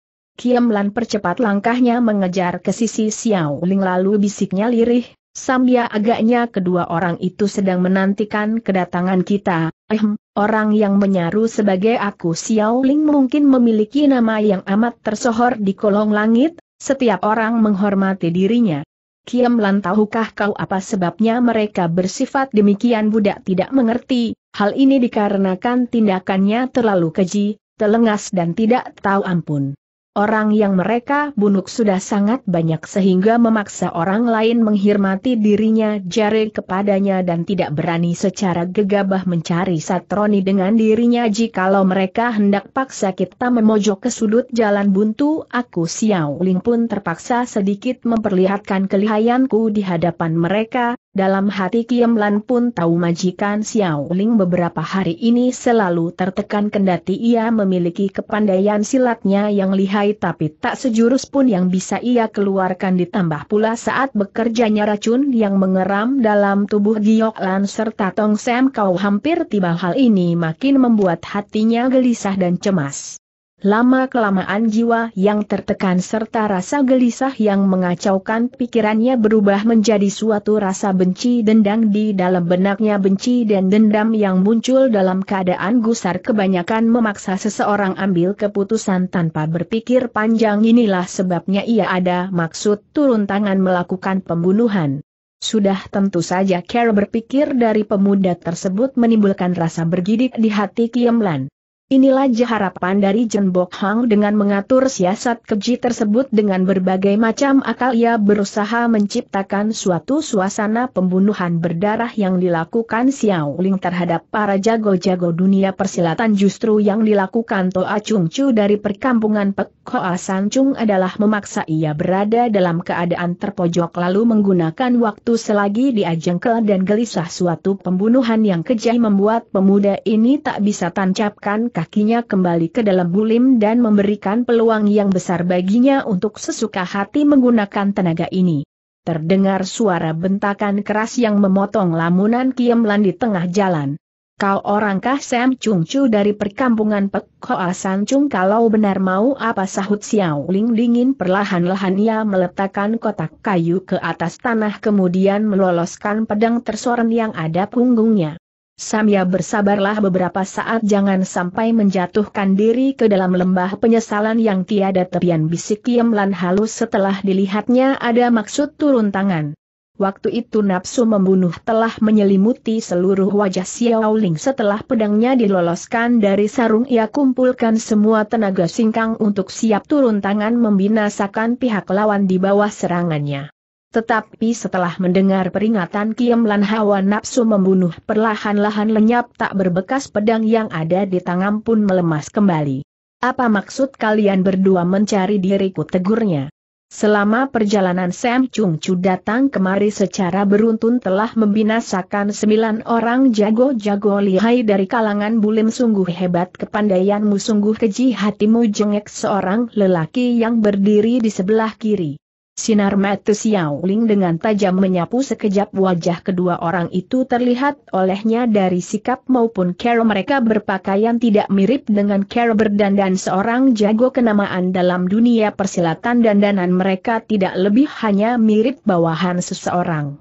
Lan percepat langkahnya mengejar ke sisi Xiao Ling lalu bisiknya lirih, sambil agaknya kedua orang itu sedang menantikan kedatangan kita, ehm, orang yang menyaru sebagai aku Xiao Ling mungkin memiliki nama yang amat tersohor di kolong langit, setiap orang menghormati dirinya. Lan tahukah kau apa sebabnya mereka bersifat demikian budak tidak mengerti, hal ini dikarenakan tindakannya terlalu keji, telengas dan tidak tahu ampun. Orang yang mereka bunuh sudah sangat banyak sehingga memaksa orang lain menghormati dirinya jari kepadanya dan tidak berani secara gegabah mencari satroni dengan dirinya jikalau mereka hendak paksa kita memojok ke sudut jalan buntu aku Xiao Ling pun terpaksa sedikit memperlihatkan kelihayanku di hadapan mereka, dalam hati Kiam Lan pun tahu majikan Xiao Ling beberapa hari ini selalu tertekan kendati ia memiliki kepandaian silatnya yang lihai tapi tak sejurus pun yang bisa ia keluarkan ditambah pula saat bekerjanya racun yang mengeram dalam tubuh Giok Lan serta Tong Sam Kau hampir tiba hal ini makin membuat hatinya gelisah dan cemas. Lama-kelamaan jiwa yang tertekan serta rasa gelisah yang mengacaukan pikirannya berubah menjadi suatu rasa benci dendam di dalam benaknya benci dan dendam yang muncul dalam keadaan gusar kebanyakan memaksa seseorang ambil keputusan tanpa berpikir panjang inilah sebabnya ia ada maksud turun tangan melakukan pembunuhan. Sudah tentu saja Care berpikir dari pemuda tersebut menimbulkan rasa bergidik di hati Kiemlan. Inilah jaharapan dari Jenbok Hang dengan mengatur siasat keji tersebut dengan berbagai macam akal ia berusaha menciptakan suatu suasana pembunuhan berdarah yang dilakukan Xiao Ling terhadap para jago-jago dunia persilatan justru yang dilakukan Toa Chung Chu dari perkampungan Pek Hoa San Chung adalah memaksa ia berada dalam keadaan terpojok lalu menggunakan waktu selagi diajengkel dan gelisah suatu pembunuhan yang kejam membuat pemuda ini tak bisa tancapkan kakinya kembali ke dalam bulim dan memberikan peluang yang besar baginya untuk sesuka hati menggunakan tenaga ini. Terdengar suara bentakan keras yang memotong lamunan Kiem di tengah jalan. Kau orangkah Sam Chung Chu dari perkampungan Pek Hoa Chung kalau benar mau apa sahut Xiao Ling dingin perlahan-lahan ia meletakkan kotak kayu ke atas tanah kemudian meloloskan pedang tersoren yang ada punggungnya. Samya bersabarlah beberapa saat jangan sampai menjatuhkan diri ke dalam lembah penyesalan yang tiada tepian bisik Lan halus setelah dilihatnya ada maksud turun tangan. Waktu itu nafsu membunuh telah menyelimuti seluruh wajah Xiao Ling setelah pedangnya diloloskan dari sarung ia kumpulkan semua tenaga singkang untuk siap turun tangan membinasakan pihak lawan di bawah serangannya. Tetapi setelah mendengar peringatan Lan hawa nafsu membunuh perlahan-lahan lenyap tak berbekas pedang yang ada di tangan pun melemas kembali. Apa maksud kalian berdua mencari diriku tegurnya? Selama perjalanan Sam Chung Chu datang kemari secara beruntun telah membinasakan sembilan orang jago-jago lihai dari kalangan bulim sungguh hebat kepandaianmu sungguh keji hatimu jengek seorang lelaki yang berdiri di sebelah kiri. Sinar mata ling dengan tajam menyapu sekejap wajah kedua orang itu terlihat olehnya dari sikap maupun cara mereka berpakaian tidak mirip dengan cara berdandan seorang jago kenamaan dalam dunia persilatan dandanan mereka tidak lebih hanya mirip bawahan seseorang.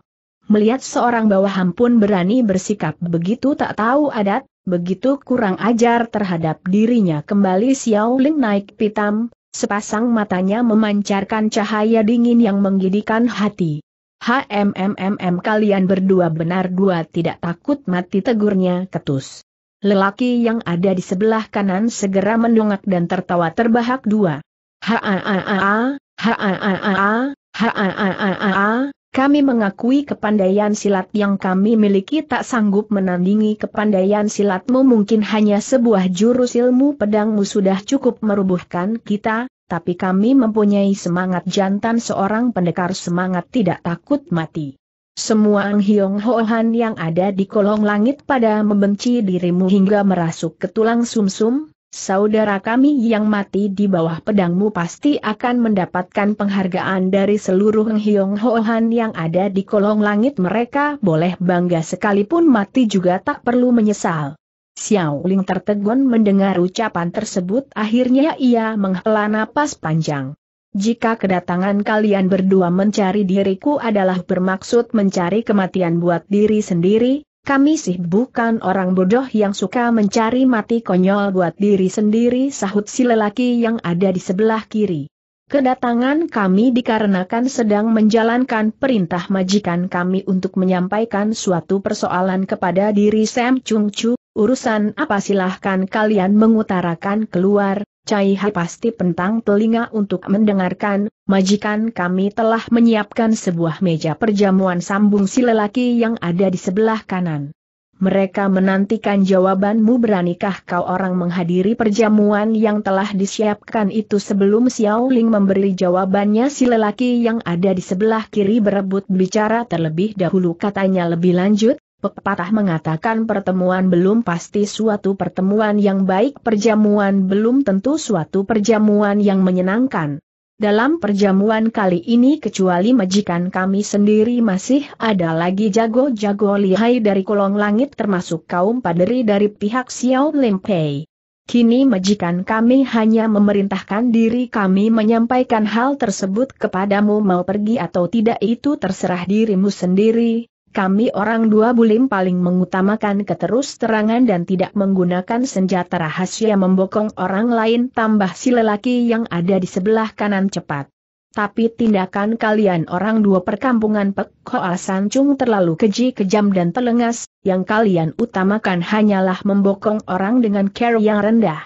Melihat seorang bawahan pun berani bersikap begitu tak tahu adat, begitu kurang ajar terhadap dirinya kembali ling naik pitam, sepasang matanya memancarkan cahaya dingin yang menggidikan hati. HMMMM kalian berdua benar dua tidak takut mati tegurnya ketus. Lelaki yang ada di sebelah kanan segera mendongak dan tertawa terbahak dua. Haaaaa, haaaaa, haaaaa, kami mengakui kepandaian silat yang kami miliki tak sanggup menandingi kepandaian silatmu mungkin hanya sebuah jurus ilmu pedangmu sudah cukup merubuhkan kita, tapi kami mempunyai semangat jantan seorang pendekar semangat tidak takut mati. Semua Ang Hiong Hohan yang ada di kolong langit pada membenci dirimu hingga merasuk ke tulang sumsum, -sum, Saudara kami yang mati di bawah pedangmu pasti akan mendapatkan penghargaan dari seluruh Hyong Hohan yang ada di kolong langit mereka boleh bangga sekalipun mati juga tak perlu menyesal. Xiao Ling tertegun mendengar ucapan tersebut akhirnya ia menghela napas panjang. Jika kedatangan kalian berdua mencari diriku adalah bermaksud mencari kematian buat diri sendiri, kami sih bukan orang bodoh yang suka mencari mati konyol buat diri sendiri sahut si lelaki yang ada di sebelah kiri. Kedatangan kami dikarenakan sedang menjalankan perintah majikan kami untuk menyampaikan suatu persoalan kepada diri Sam Chung Chu, urusan apa silahkan kalian mengutarakan keluar, Cai Hai pasti pentang telinga untuk mendengarkan, majikan kami telah menyiapkan sebuah meja perjamuan sambung si lelaki yang ada di sebelah kanan. Mereka menantikan jawabanmu beranikah kau orang menghadiri perjamuan yang telah disiapkan itu sebelum Xiao Ling memberi jawabannya si lelaki yang ada di sebelah kiri berebut bicara terlebih dahulu katanya lebih lanjut, Pepatah mengatakan pertemuan belum pasti suatu pertemuan yang baik perjamuan belum tentu suatu perjamuan yang menyenangkan. Dalam perjamuan kali ini kecuali majikan kami sendiri masih ada lagi jago-jago lihai dari kolong langit termasuk kaum paderi dari pihak Xiao Limpei. Kini majikan kami hanya memerintahkan diri kami menyampaikan hal tersebut kepadamu mau pergi atau tidak itu terserah dirimu sendiri, kami orang dua bulim paling mengutamakan keterus terangan dan tidak menggunakan senjata rahasia membokong orang lain tambah si lelaki yang ada di sebelah kanan cepat. Tapi tindakan kalian orang dua perkampungan Pek Hoa Sancung terlalu keji kejam dan telengas, yang kalian utamakan hanyalah membokong orang dengan care yang rendah.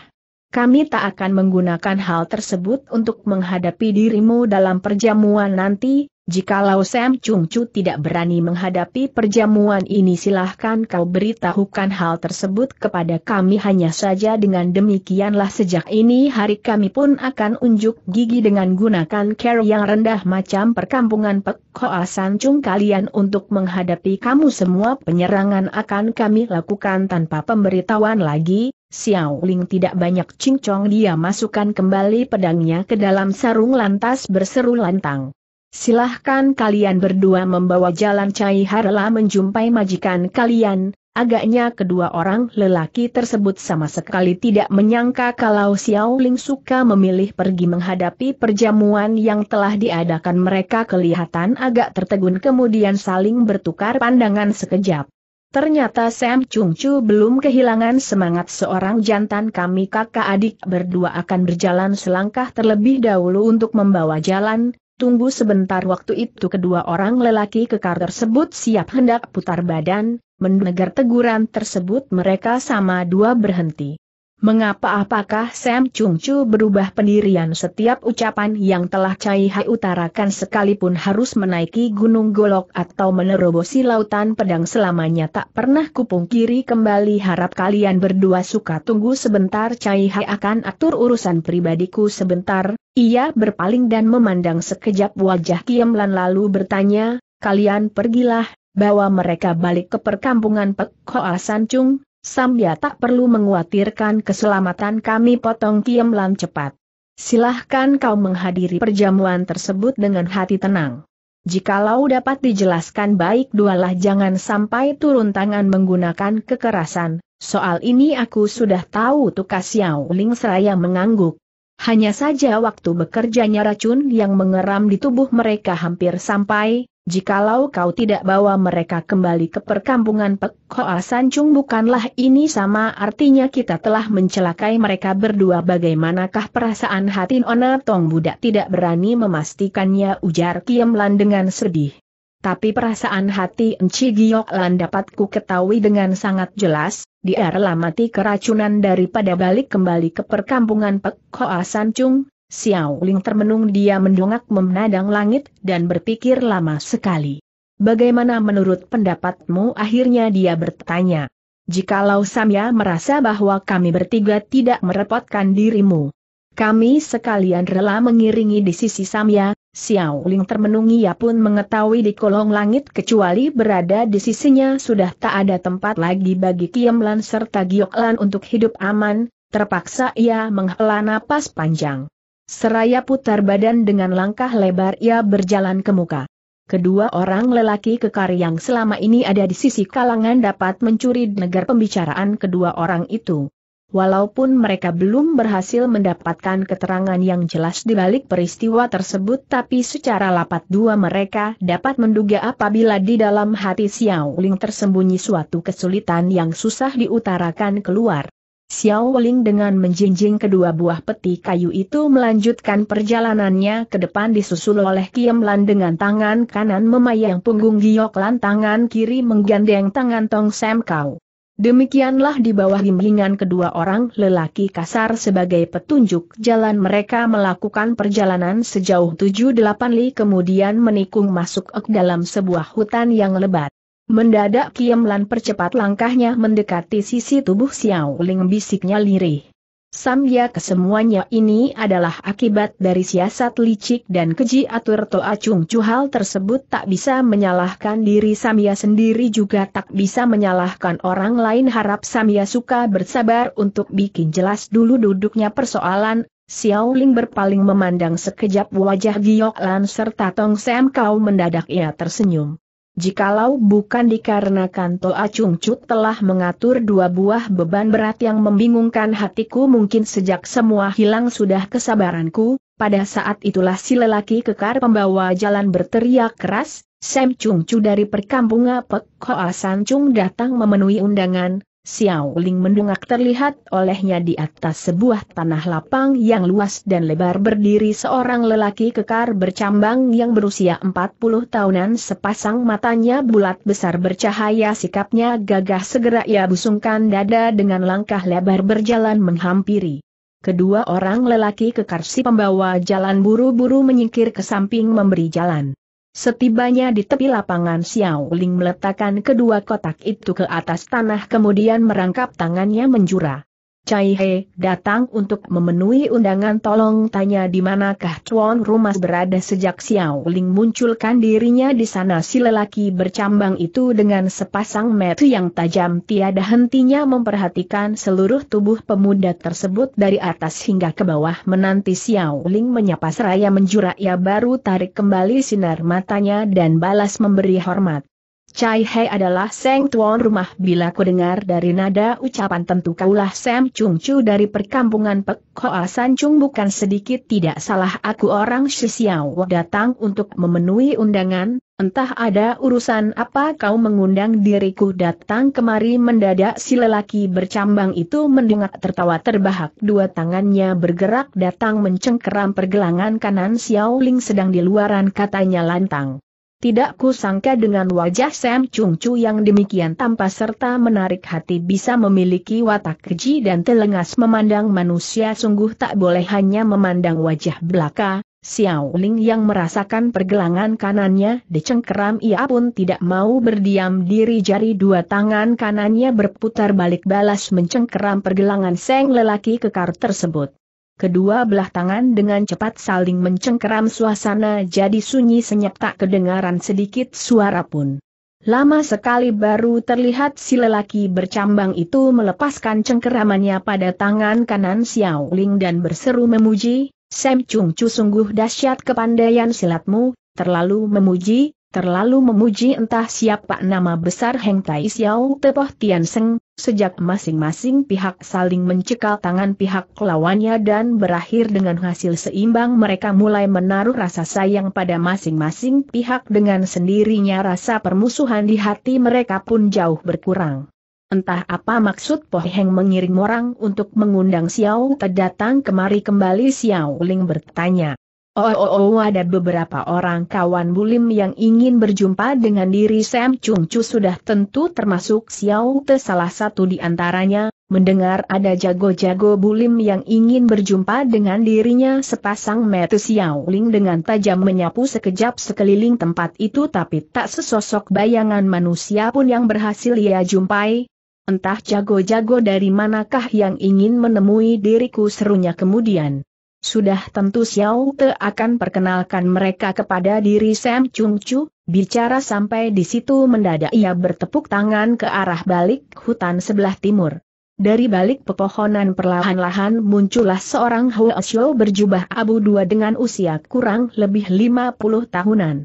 Kami tak akan menggunakan hal tersebut untuk menghadapi dirimu dalam perjamuan nanti, Jikalau Sam Chung Chu tidak berani menghadapi perjamuan ini silahkan kau beritahukan hal tersebut kepada kami hanya saja dengan demikianlah sejak ini hari kami pun akan unjuk gigi dengan gunakan care yang rendah macam perkampungan pekoasan San Chung kalian untuk menghadapi kamu semua penyerangan akan kami lakukan tanpa pemberitahuan lagi, Xiao Ling tidak banyak cincong dia masukkan kembali pedangnya ke dalam sarung lantas berseru lantang. Silahkan kalian berdua membawa jalan Cai Harla menjumpai majikan kalian, Agaknya kedua orang lelaki tersebut sama sekali tidak menyangka kalau Xiao Ling suka memilih pergi menghadapi perjamuan yang telah diadakan mereka kelihatan agak tertegun kemudian saling bertukar pandangan sekejap. Ternyata Sam Chung Chu belum kehilangan semangat seorang jantan kami kakak adik berdua akan berjalan selangkah terlebih dahulu untuk membawa jalan, Tunggu sebentar waktu itu kedua orang lelaki kekar tersebut siap hendak putar badan, mendengar teguran tersebut mereka sama dua berhenti. Mengapa apakah Sam Chung Chu berubah pendirian setiap ucapan yang telah Cai Hai utarakan sekalipun harus menaiki gunung golok atau menerobosi lautan pedang selamanya tak pernah kupungkiri kembali harap kalian berdua suka tunggu sebentar Cai Hai akan atur urusan pribadiku sebentar, ia berpaling dan memandang sekejap wajah Kiem Lan lalu bertanya, kalian pergilah, bawa mereka balik ke perkampungan Pek Hoa San Chung, Sambia ya tak perlu menguatirkan keselamatan kami potong Kiem cepat. Silahkan kau menghadiri perjamuan tersebut dengan hati tenang. Jikalau dapat dijelaskan baik dualah jangan sampai turun tangan menggunakan kekerasan, soal ini aku sudah tahu tukas Yao Ling Seraya mengangguk, hanya saja waktu bekerjanya racun yang mengeram di tubuh mereka hampir sampai, jikalau kau tidak bawa mereka kembali ke perkampungan Pek Hoa Sancung bukanlah ini sama artinya kita telah mencelakai mereka berdua bagaimanakah perasaan hati Nona Tong Budak tidak berani memastikannya ujar Kiem Lan dengan sedih. Tapi perasaan hati Enci Giok Lan dapat ku ketahui dengan sangat jelas, dia rela mati keracunan daripada balik kembali ke perkampungan Pek Hoa San Chung, Xiao Ling termenung dia mendongak memandang langit dan berpikir lama sekali. Bagaimana menurut pendapatmu akhirnya dia bertanya. Jikalau Samya merasa bahwa kami bertiga tidak merepotkan dirimu. Kami sekalian rela mengiringi di sisi Samya, Xiao Ling termenung ia pun mengetahui di kolong langit kecuali berada di sisinya sudah tak ada tempat lagi bagi Kiem Lan serta Giok Lan untuk hidup aman, terpaksa ia menghela napas panjang. Seraya putar badan dengan langkah lebar ia berjalan ke muka. Kedua orang lelaki kekar yang selama ini ada di sisi kalangan dapat mencuri negara pembicaraan kedua orang itu. Walaupun mereka belum berhasil mendapatkan keterangan yang jelas di balik peristiwa tersebut tapi secara lapat dua mereka dapat menduga apabila di dalam hati Xiao Ling tersembunyi suatu kesulitan yang susah diutarakan keluar. Xiao Ling dengan menjinjing kedua buah peti kayu itu melanjutkan perjalanannya ke depan disusul oleh Kiem Lan dengan tangan kanan memayang punggung Giok Lan tangan kiri menggandeng tangan Tong Sam Kau. Demikianlah di bawah bimbingan kedua orang lelaki kasar sebagai petunjuk jalan mereka melakukan perjalanan sejauh tujuh delapan li kemudian menikung masuk ke dalam sebuah hutan yang lebat. Mendadak Lan percepat langkahnya mendekati sisi tubuh Xiao Ling bisiknya lirih. Samya kesemuanya ini adalah akibat dari siasat licik dan keji atur Toa Chung Chu tersebut tak bisa menyalahkan diri Samya sendiri juga tak bisa menyalahkan orang lain harap Samya suka bersabar untuk bikin jelas dulu duduknya persoalan, Xiao Ling berpaling memandang sekejap wajah Giok Lan serta Tong Sam Kau mendadak ia tersenyum. Jikalau bukan dikarenakan Toa Chung Chu telah mengatur dua buah beban berat yang membingungkan hatiku mungkin sejak semua hilang sudah kesabaranku, pada saat itulah si lelaki kekar pembawa jalan berteriak keras, Sam Chung Chu dari perkampungan Pek Hoa San Chung datang memenuhi undangan, Xiao Ling mendungak terlihat olehnya di atas sebuah tanah lapang yang luas dan lebar berdiri seorang lelaki kekar bercambang yang berusia 40 tahunan sepasang matanya bulat besar bercahaya sikapnya gagah segera ia busungkan dada dengan langkah lebar berjalan menghampiri. Kedua orang lelaki kekar si pembawa jalan buru-buru menyingkir ke samping memberi jalan. Setibanya di tepi lapangan Xiao Ling meletakkan kedua kotak itu ke atas tanah kemudian merangkap tangannya menjura. Cai He datang untuk memenuhi undangan tolong tanya di manakah Chuan rumah berada sejak Xiao Ling munculkan dirinya di sana si lelaki bercambang itu dengan sepasang mata yang tajam tiada hentinya memperhatikan seluruh tubuh pemuda tersebut dari atas hingga ke bawah menanti Xiao Ling menyapa seraya menjura ia baru tarik kembali sinar matanya dan balas memberi hormat. Cai Hei adalah Seng Tuan rumah bila ku dengar dari nada ucapan tentu kaulah Sam Chung Chu dari perkampungan Pek Hoa San Chung bukan sedikit tidak salah aku orang Shisiao datang untuk memenuhi undangan, entah ada urusan apa kau mengundang diriku datang kemari mendadak si lelaki bercambang itu mendengar tertawa terbahak dua tangannya bergerak datang mencengkeram pergelangan kanan Xiao Ling sedang di luaran katanya lantang. Tidak kusangka dengan wajah Sam Chung Chu yang demikian tanpa serta menarik hati bisa memiliki watak keji dan telengas memandang manusia sungguh tak boleh hanya memandang wajah belaka, Xiao Ling yang merasakan pergelangan kanannya dicengkeram ia pun tidak mau berdiam diri jari dua tangan kanannya berputar balik balas mencengkeram pergelangan seng lelaki kekar tersebut. Kedua belah tangan dengan cepat saling mencengkeram suasana jadi sunyi senyap tak kedengaran sedikit suara pun. Lama sekali baru terlihat si lelaki bercambang itu melepaskan cengkeramannya pada tangan kanan Xiao Ling dan berseru memuji, Sam Chung Chu sungguh dahsyat kepandaian silatmu, terlalu memuji, terlalu memuji entah siapa nama besar Heng Tai Xiao Tepoh Tian Seng, sejak masing-masing pihak saling mencekal tangan pihak lawannya dan berakhir dengan hasil seimbang mereka mulai menaruh rasa sayang pada masing-masing pihak dengan sendirinya rasa permusuhan di hati mereka pun jauh berkurang. Entah apa maksud Po Heng mengirim orang untuk mengundang Xiao Te datang kemari kembali Xiao Ling bertanya. Oh, oh, oh ada beberapa orang kawan Bulim yang ingin berjumpa dengan diri Sam Chung Chu sudah tentu termasuk Xiao Te salah satu di antaranya, mendengar ada jago-jago Bulim yang ingin berjumpa dengan dirinya sepasang mata Xiao Ling dengan tajam menyapu sekejap sekeliling tempat itu tapi tak sesosok bayangan manusia pun yang berhasil ia jumpai, Entah jago-jago dari manakah yang ingin menemui diriku serunya kemudian. Sudah tentu Xiao Te akan perkenalkan mereka kepada diri Sam Chung Chu, bicara sampai di situ mendadak ia bertepuk tangan ke arah balik hutan sebelah timur. Dari balik pepohonan perlahan-lahan muncullah seorang Hua Xiao berjubah abu dua dengan usia kurang lebih 50 tahunan.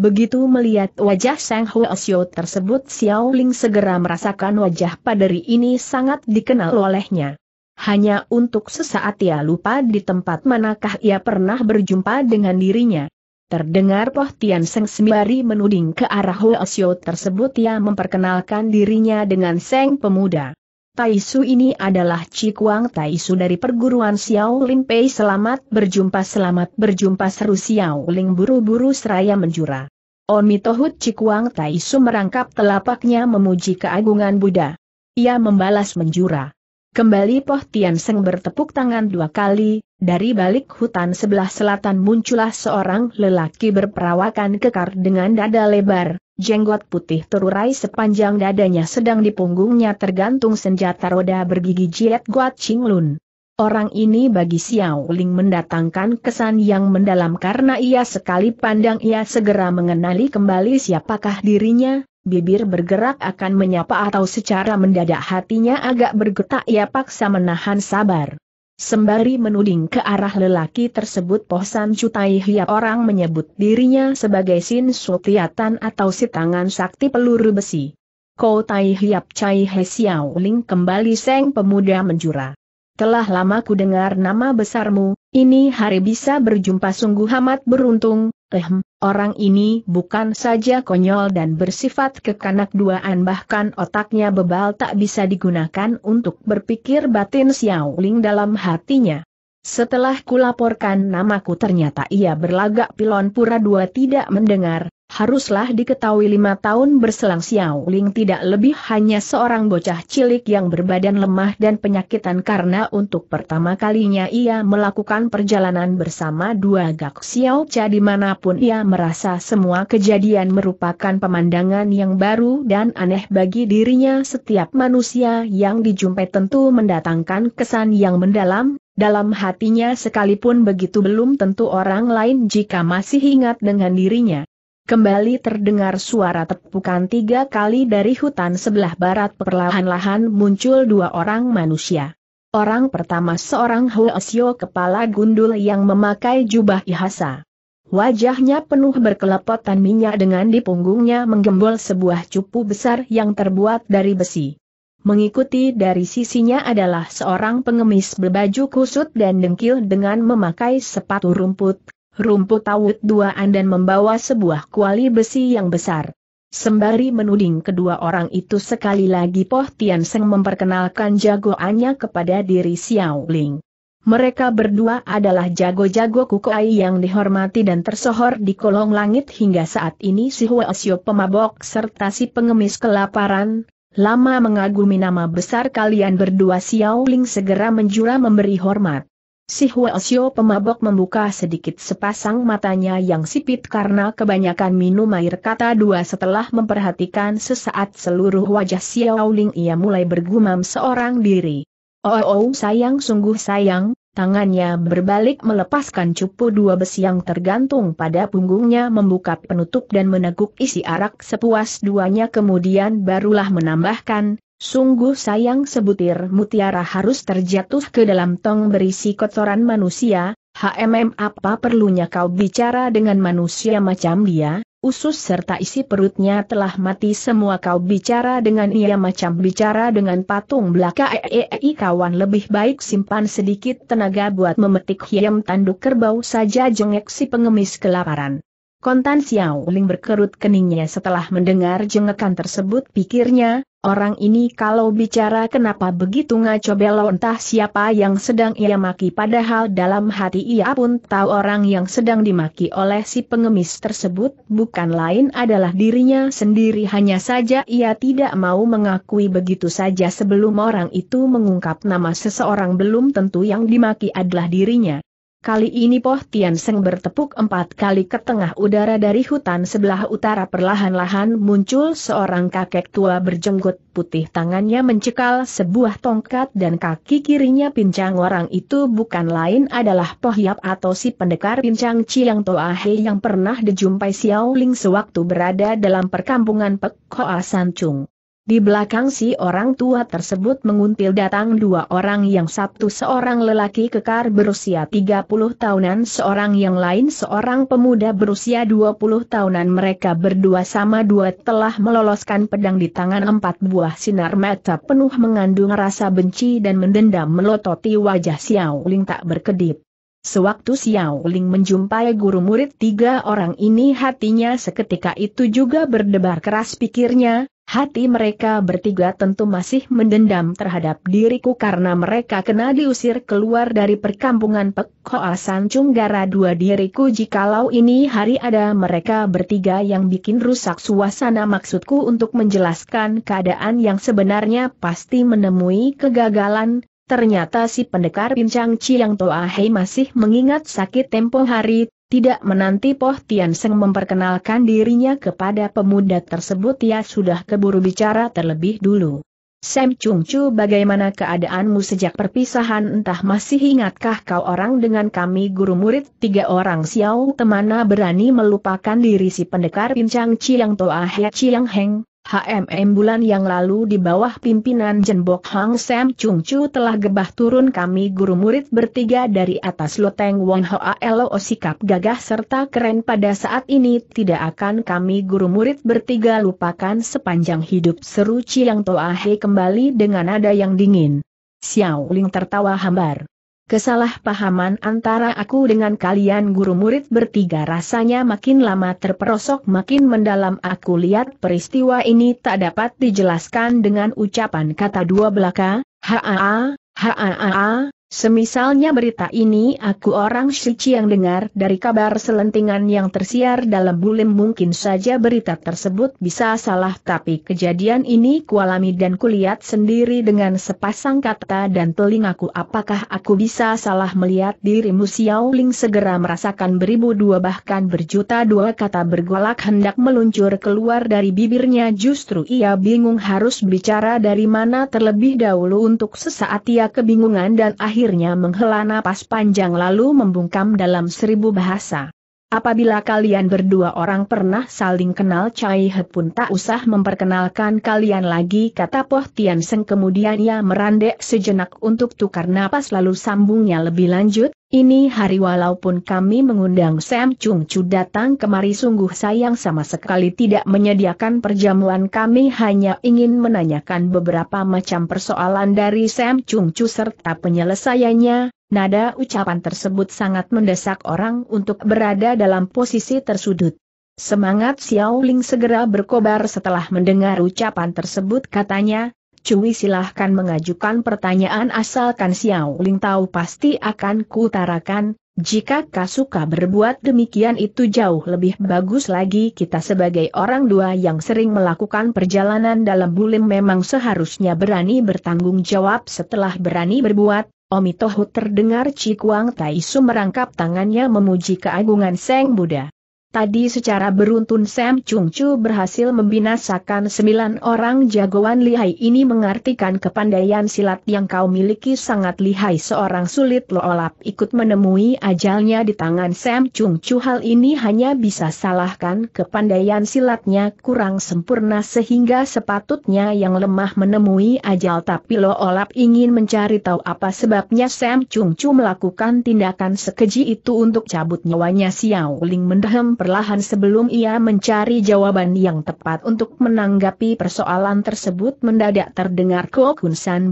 Begitu melihat wajah Sang Hua Xiao tersebut Xiao Ling segera merasakan wajah paderi ini sangat dikenal olehnya hanya untuk sesaat ia lupa di tempat manakah ia pernah berjumpa dengan dirinya. Terdengar Poh Tian Seng sembari menuding ke arah Huo Sio tersebut ia memperkenalkan dirinya dengan Seng Pemuda. Taisu ini adalah Cikuang Taisu dari perguruan Xiao Lin Pei selamat berjumpa selamat berjumpa seru Xiao Ling buru-buru seraya menjura. Omitohut Cikuang Taisu merangkap telapaknya memuji keagungan Buddha. Ia membalas menjura. Kembali Poh Tian Seng bertepuk tangan dua kali, dari balik hutan sebelah selatan muncullah seorang lelaki berperawakan kekar dengan dada lebar, jenggot putih terurai sepanjang dadanya sedang di punggungnya tergantung senjata roda bergigi jilat Guat Ching Lun. Orang ini bagi Xiao Ling mendatangkan kesan yang mendalam karena ia sekali pandang ia segera mengenali kembali siapakah dirinya, bibir bergerak akan menyapa atau secara mendadak hatinya agak bergetak ia paksa menahan sabar. Sembari menuding ke arah lelaki tersebut Pohsan Cutai Hiap orang menyebut dirinya sebagai Sin Sutiatan atau si tangan sakti peluru besi. Kau Tai Hiap Cai He siau Ling kembali seng pemuda menjura. Telah lama ku dengar nama besarmu, ini hari bisa berjumpa sungguh amat beruntung, ehm, Orang ini bukan saja konyol dan bersifat kekanak duaan bahkan otaknya bebal tak bisa digunakan untuk berpikir batin Xiao Ling dalam hatinya. Setelah kulaporkan namaku ternyata ia berlagak pilon pura dua tidak mendengar, Haruslah diketahui lima tahun berselang Xiao Ling tidak lebih hanya seorang bocah cilik yang berbadan lemah dan penyakitan karena untuk pertama kalinya ia melakukan perjalanan bersama dua gak Xiao Cha dimanapun ia merasa semua kejadian merupakan pemandangan yang baru dan aneh bagi dirinya setiap manusia yang dijumpai tentu mendatangkan kesan yang mendalam, dalam hatinya sekalipun begitu belum tentu orang lain jika masih ingat dengan dirinya Kembali terdengar suara tepukan tiga kali dari hutan sebelah barat perlahan-lahan muncul dua orang manusia. Orang pertama seorang Hoesyo kepala gundul yang memakai jubah ihasa. Wajahnya penuh berkelepotan minyak dengan di punggungnya menggembol sebuah cupu besar yang terbuat dari besi. Mengikuti dari sisinya adalah seorang pengemis berbaju kusut dan dengkil dengan memakai sepatu rumput, rumput tawut duaan dan membawa sebuah kuali besi yang besar. Sembari menuding kedua orang itu sekali lagi Poh Tian Seng memperkenalkan jagoannya kepada diri Xiao Ling. Mereka berdua adalah jago-jago kukuai yang dihormati dan tersohor di kolong langit hingga saat ini si Huasio pemabok serta si pengemis kelaparan, lama mengagumi nama besar kalian berdua Xiao Ling segera menjura memberi hormat. Si Hua Xiao pemabok membuka sedikit sepasang matanya yang sipit karena kebanyakan minum air kata dua setelah memperhatikan sesaat seluruh wajah Xiao Ling ia mulai bergumam seorang diri. Oh, oh sayang sungguh sayang, tangannya berbalik melepaskan cupu dua besi yang tergantung pada punggungnya membuka penutup dan meneguk isi arak sepuas duanya kemudian barulah menambahkan, Sungguh sayang sebutir mutiara harus terjatuh ke dalam tong berisi kotoran manusia, HMM apa perlunya kau bicara dengan manusia macam dia, usus serta isi perutnya telah mati semua kau bicara dengan ia macam bicara dengan patung belaka eei e, kawan lebih baik simpan sedikit tenaga buat memetik hiam tanduk kerbau saja jengek si pengemis kelaparan. Kontan Xiao Ling berkerut keningnya setelah mendengar jengekan tersebut pikirnya, Orang ini kalau bicara kenapa begitu ngaco belo entah siapa yang sedang ia maki padahal dalam hati ia pun tahu orang yang sedang dimaki oleh si pengemis tersebut bukan lain adalah dirinya sendiri hanya saja ia tidak mau mengakui begitu saja sebelum orang itu mengungkap nama seseorang belum tentu yang dimaki adalah dirinya. Kali ini Poh Tian Seng bertepuk empat kali ke tengah udara dari hutan sebelah utara perlahan-lahan muncul seorang kakek tua berjenggot putih tangannya mencekal sebuah tongkat dan kaki kirinya pincang orang itu bukan lain adalah Poh Yap atau si pendekar pincang Chiang Toa He yang pernah dijumpai Xiao Ling sewaktu berada dalam perkampungan Pek Hoa San Chung. Di belakang si orang tua tersebut menguntil datang dua orang yang satu seorang lelaki kekar berusia 30 tahunan seorang yang lain seorang pemuda berusia 20 tahunan mereka berdua sama dua telah meloloskan pedang di tangan empat buah sinar mata penuh mengandung rasa benci dan mendendam melototi wajah Xiao Ling tak berkedip. Sewaktu Xiao Ling menjumpai guru murid tiga orang ini hatinya seketika itu juga berdebar keras pikirnya, hati mereka bertiga tentu masih mendendam terhadap diriku karena mereka kena diusir keluar dari perkampungan Pek Hoa Sancung Gara dua diriku jikalau ini hari ada mereka bertiga yang bikin rusak suasana maksudku untuk menjelaskan keadaan yang sebenarnya pasti menemui kegagalan, Ternyata si pendekar pincang Chiang Toa Hei masih mengingat sakit tempo hari, tidak menanti Poh Tian Seng memperkenalkan dirinya kepada pemuda tersebut ia sudah keburu bicara terlebih dulu. Sam Chung Chu bagaimana keadaanmu sejak perpisahan entah masih ingatkah kau orang dengan kami guru murid tiga orang Xiao temana berani melupakan diri si pendekar pincang Chiang Toa Hei Chiang Heng? HMM bulan yang lalu di bawah pimpinan Jenbok Hang Sam Chung Chu telah gebah turun kami guru murid bertiga dari atas loteng Wong Hoa Lo sikap gagah serta keren pada saat ini tidak akan kami guru murid bertiga lupakan sepanjang hidup seru Chiang He kembali dengan nada yang dingin. Xiao Ling tertawa hambar. Kesalahpahaman antara aku dengan kalian guru murid bertiga rasanya makin lama terperosok makin mendalam aku lihat peristiwa ini tak dapat dijelaskan dengan ucapan kata dua belaka, haa, haa, haa, Semisalnya berita ini aku orang suci yang dengar dari kabar selentingan yang tersiar dalam bulim mungkin saja berita tersebut bisa salah tapi kejadian ini kualami dan kulihat sendiri dengan sepasang kata dan telingaku apakah aku bisa salah melihat dirimu Xiao Ling segera merasakan beribu dua bahkan berjuta dua kata bergolak hendak meluncur keluar dari bibirnya justru ia bingung harus bicara dari mana terlebih dahulu untuk sesaat ia kebingungan dan akhirnya akhirnya menghela napas panjang lalu membungkam dalam seribu bahasa. Apabila kalian berdua orang pernah saling kenal Chai He pun tak usah memperkenalkan kalian lagi kata Poh Tian Seng kemudian ia merandek sejenak untuk tukar napas lalu sambungnya lebih lanjut, ini hari walaupun kami mengundang Sam Chung Chu datang kemari sungguh sayang sama sekali tidak menyediakan perjamuan kami hanya ingin menanyakan beberapa macam persoalan dari Sam Chung Chu serta penyelesaiannya, Nada ucapan tersebut sangat mendesak orang untuk berada dalam posisi tersudut. Semangat Xiao Ling segera berkobar setelah mendengar ucapan tersebut katanya, Cui silahkan mengajukan pertanyaan asalkan Xiao Ling tahu pasti akan kutarakan, jika kau suka berbuat demikian itu jauh lebih bagus lagi kita sebagai orang dua yang sering melakukan perjalanan dalam bulim memang seharusnya berani bertanggung jawab setelah berani berbuat, Omitohu terdengar Cikuang Taisu merangkap tangannya memuji keagungan Seng Buddha. Tadi secara beruntun Sam Chung Chu berhasil membinasakan sembilan orang jagoan lihai ini mengartikan kepandaian silat yang kau miliki sangat lihai seorang sulit loolap ikut menemui ajalnya di tangan Sam Chung Chu hal ini hanya bisa salahkan kepandaian silatnya kurang sempurna sehingga sepatutnya yang lemah menemui ajal tapi loolap ingin mencari tahu apa sebabnya Sam Chung Chu melakukan tindakan sekeji itu untuk cabut nyawanya Xiao Ling mendehem perlahan sebelum ia mencari jawaban yang tepat untuk menanggapi persoalan tersebut mendadak terdengar Ko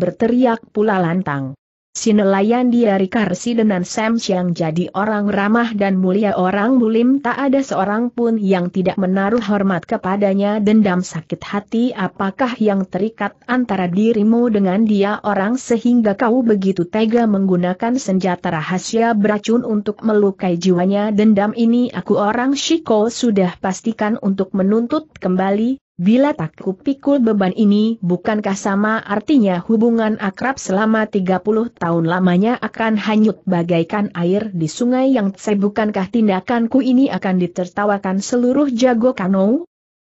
berteriak pula lantang. Si nelayan Diari Karsi dan Sam yang jadi orang ramah dan mulia orang bulim tak ada seorang pun yang tidak menaruh hormat kepadanya dendam sakit hati apakah yang terikat antara dirimu dengan dia orang sehingga kau begitu tega menggunakan senjata rahasia beracun untuk melukai jiwanya dendam ini aku orang Shiko sudah pastikan untuk menuntut kembali, Bila tak kupikul beban ini bukankah sama artinya hubungan akrab selama 30 tahun lamanya akan hanyut bagaikan air di sungai yang tse bukankah tindakanku ini akan ditertawakan seluruh jago kano?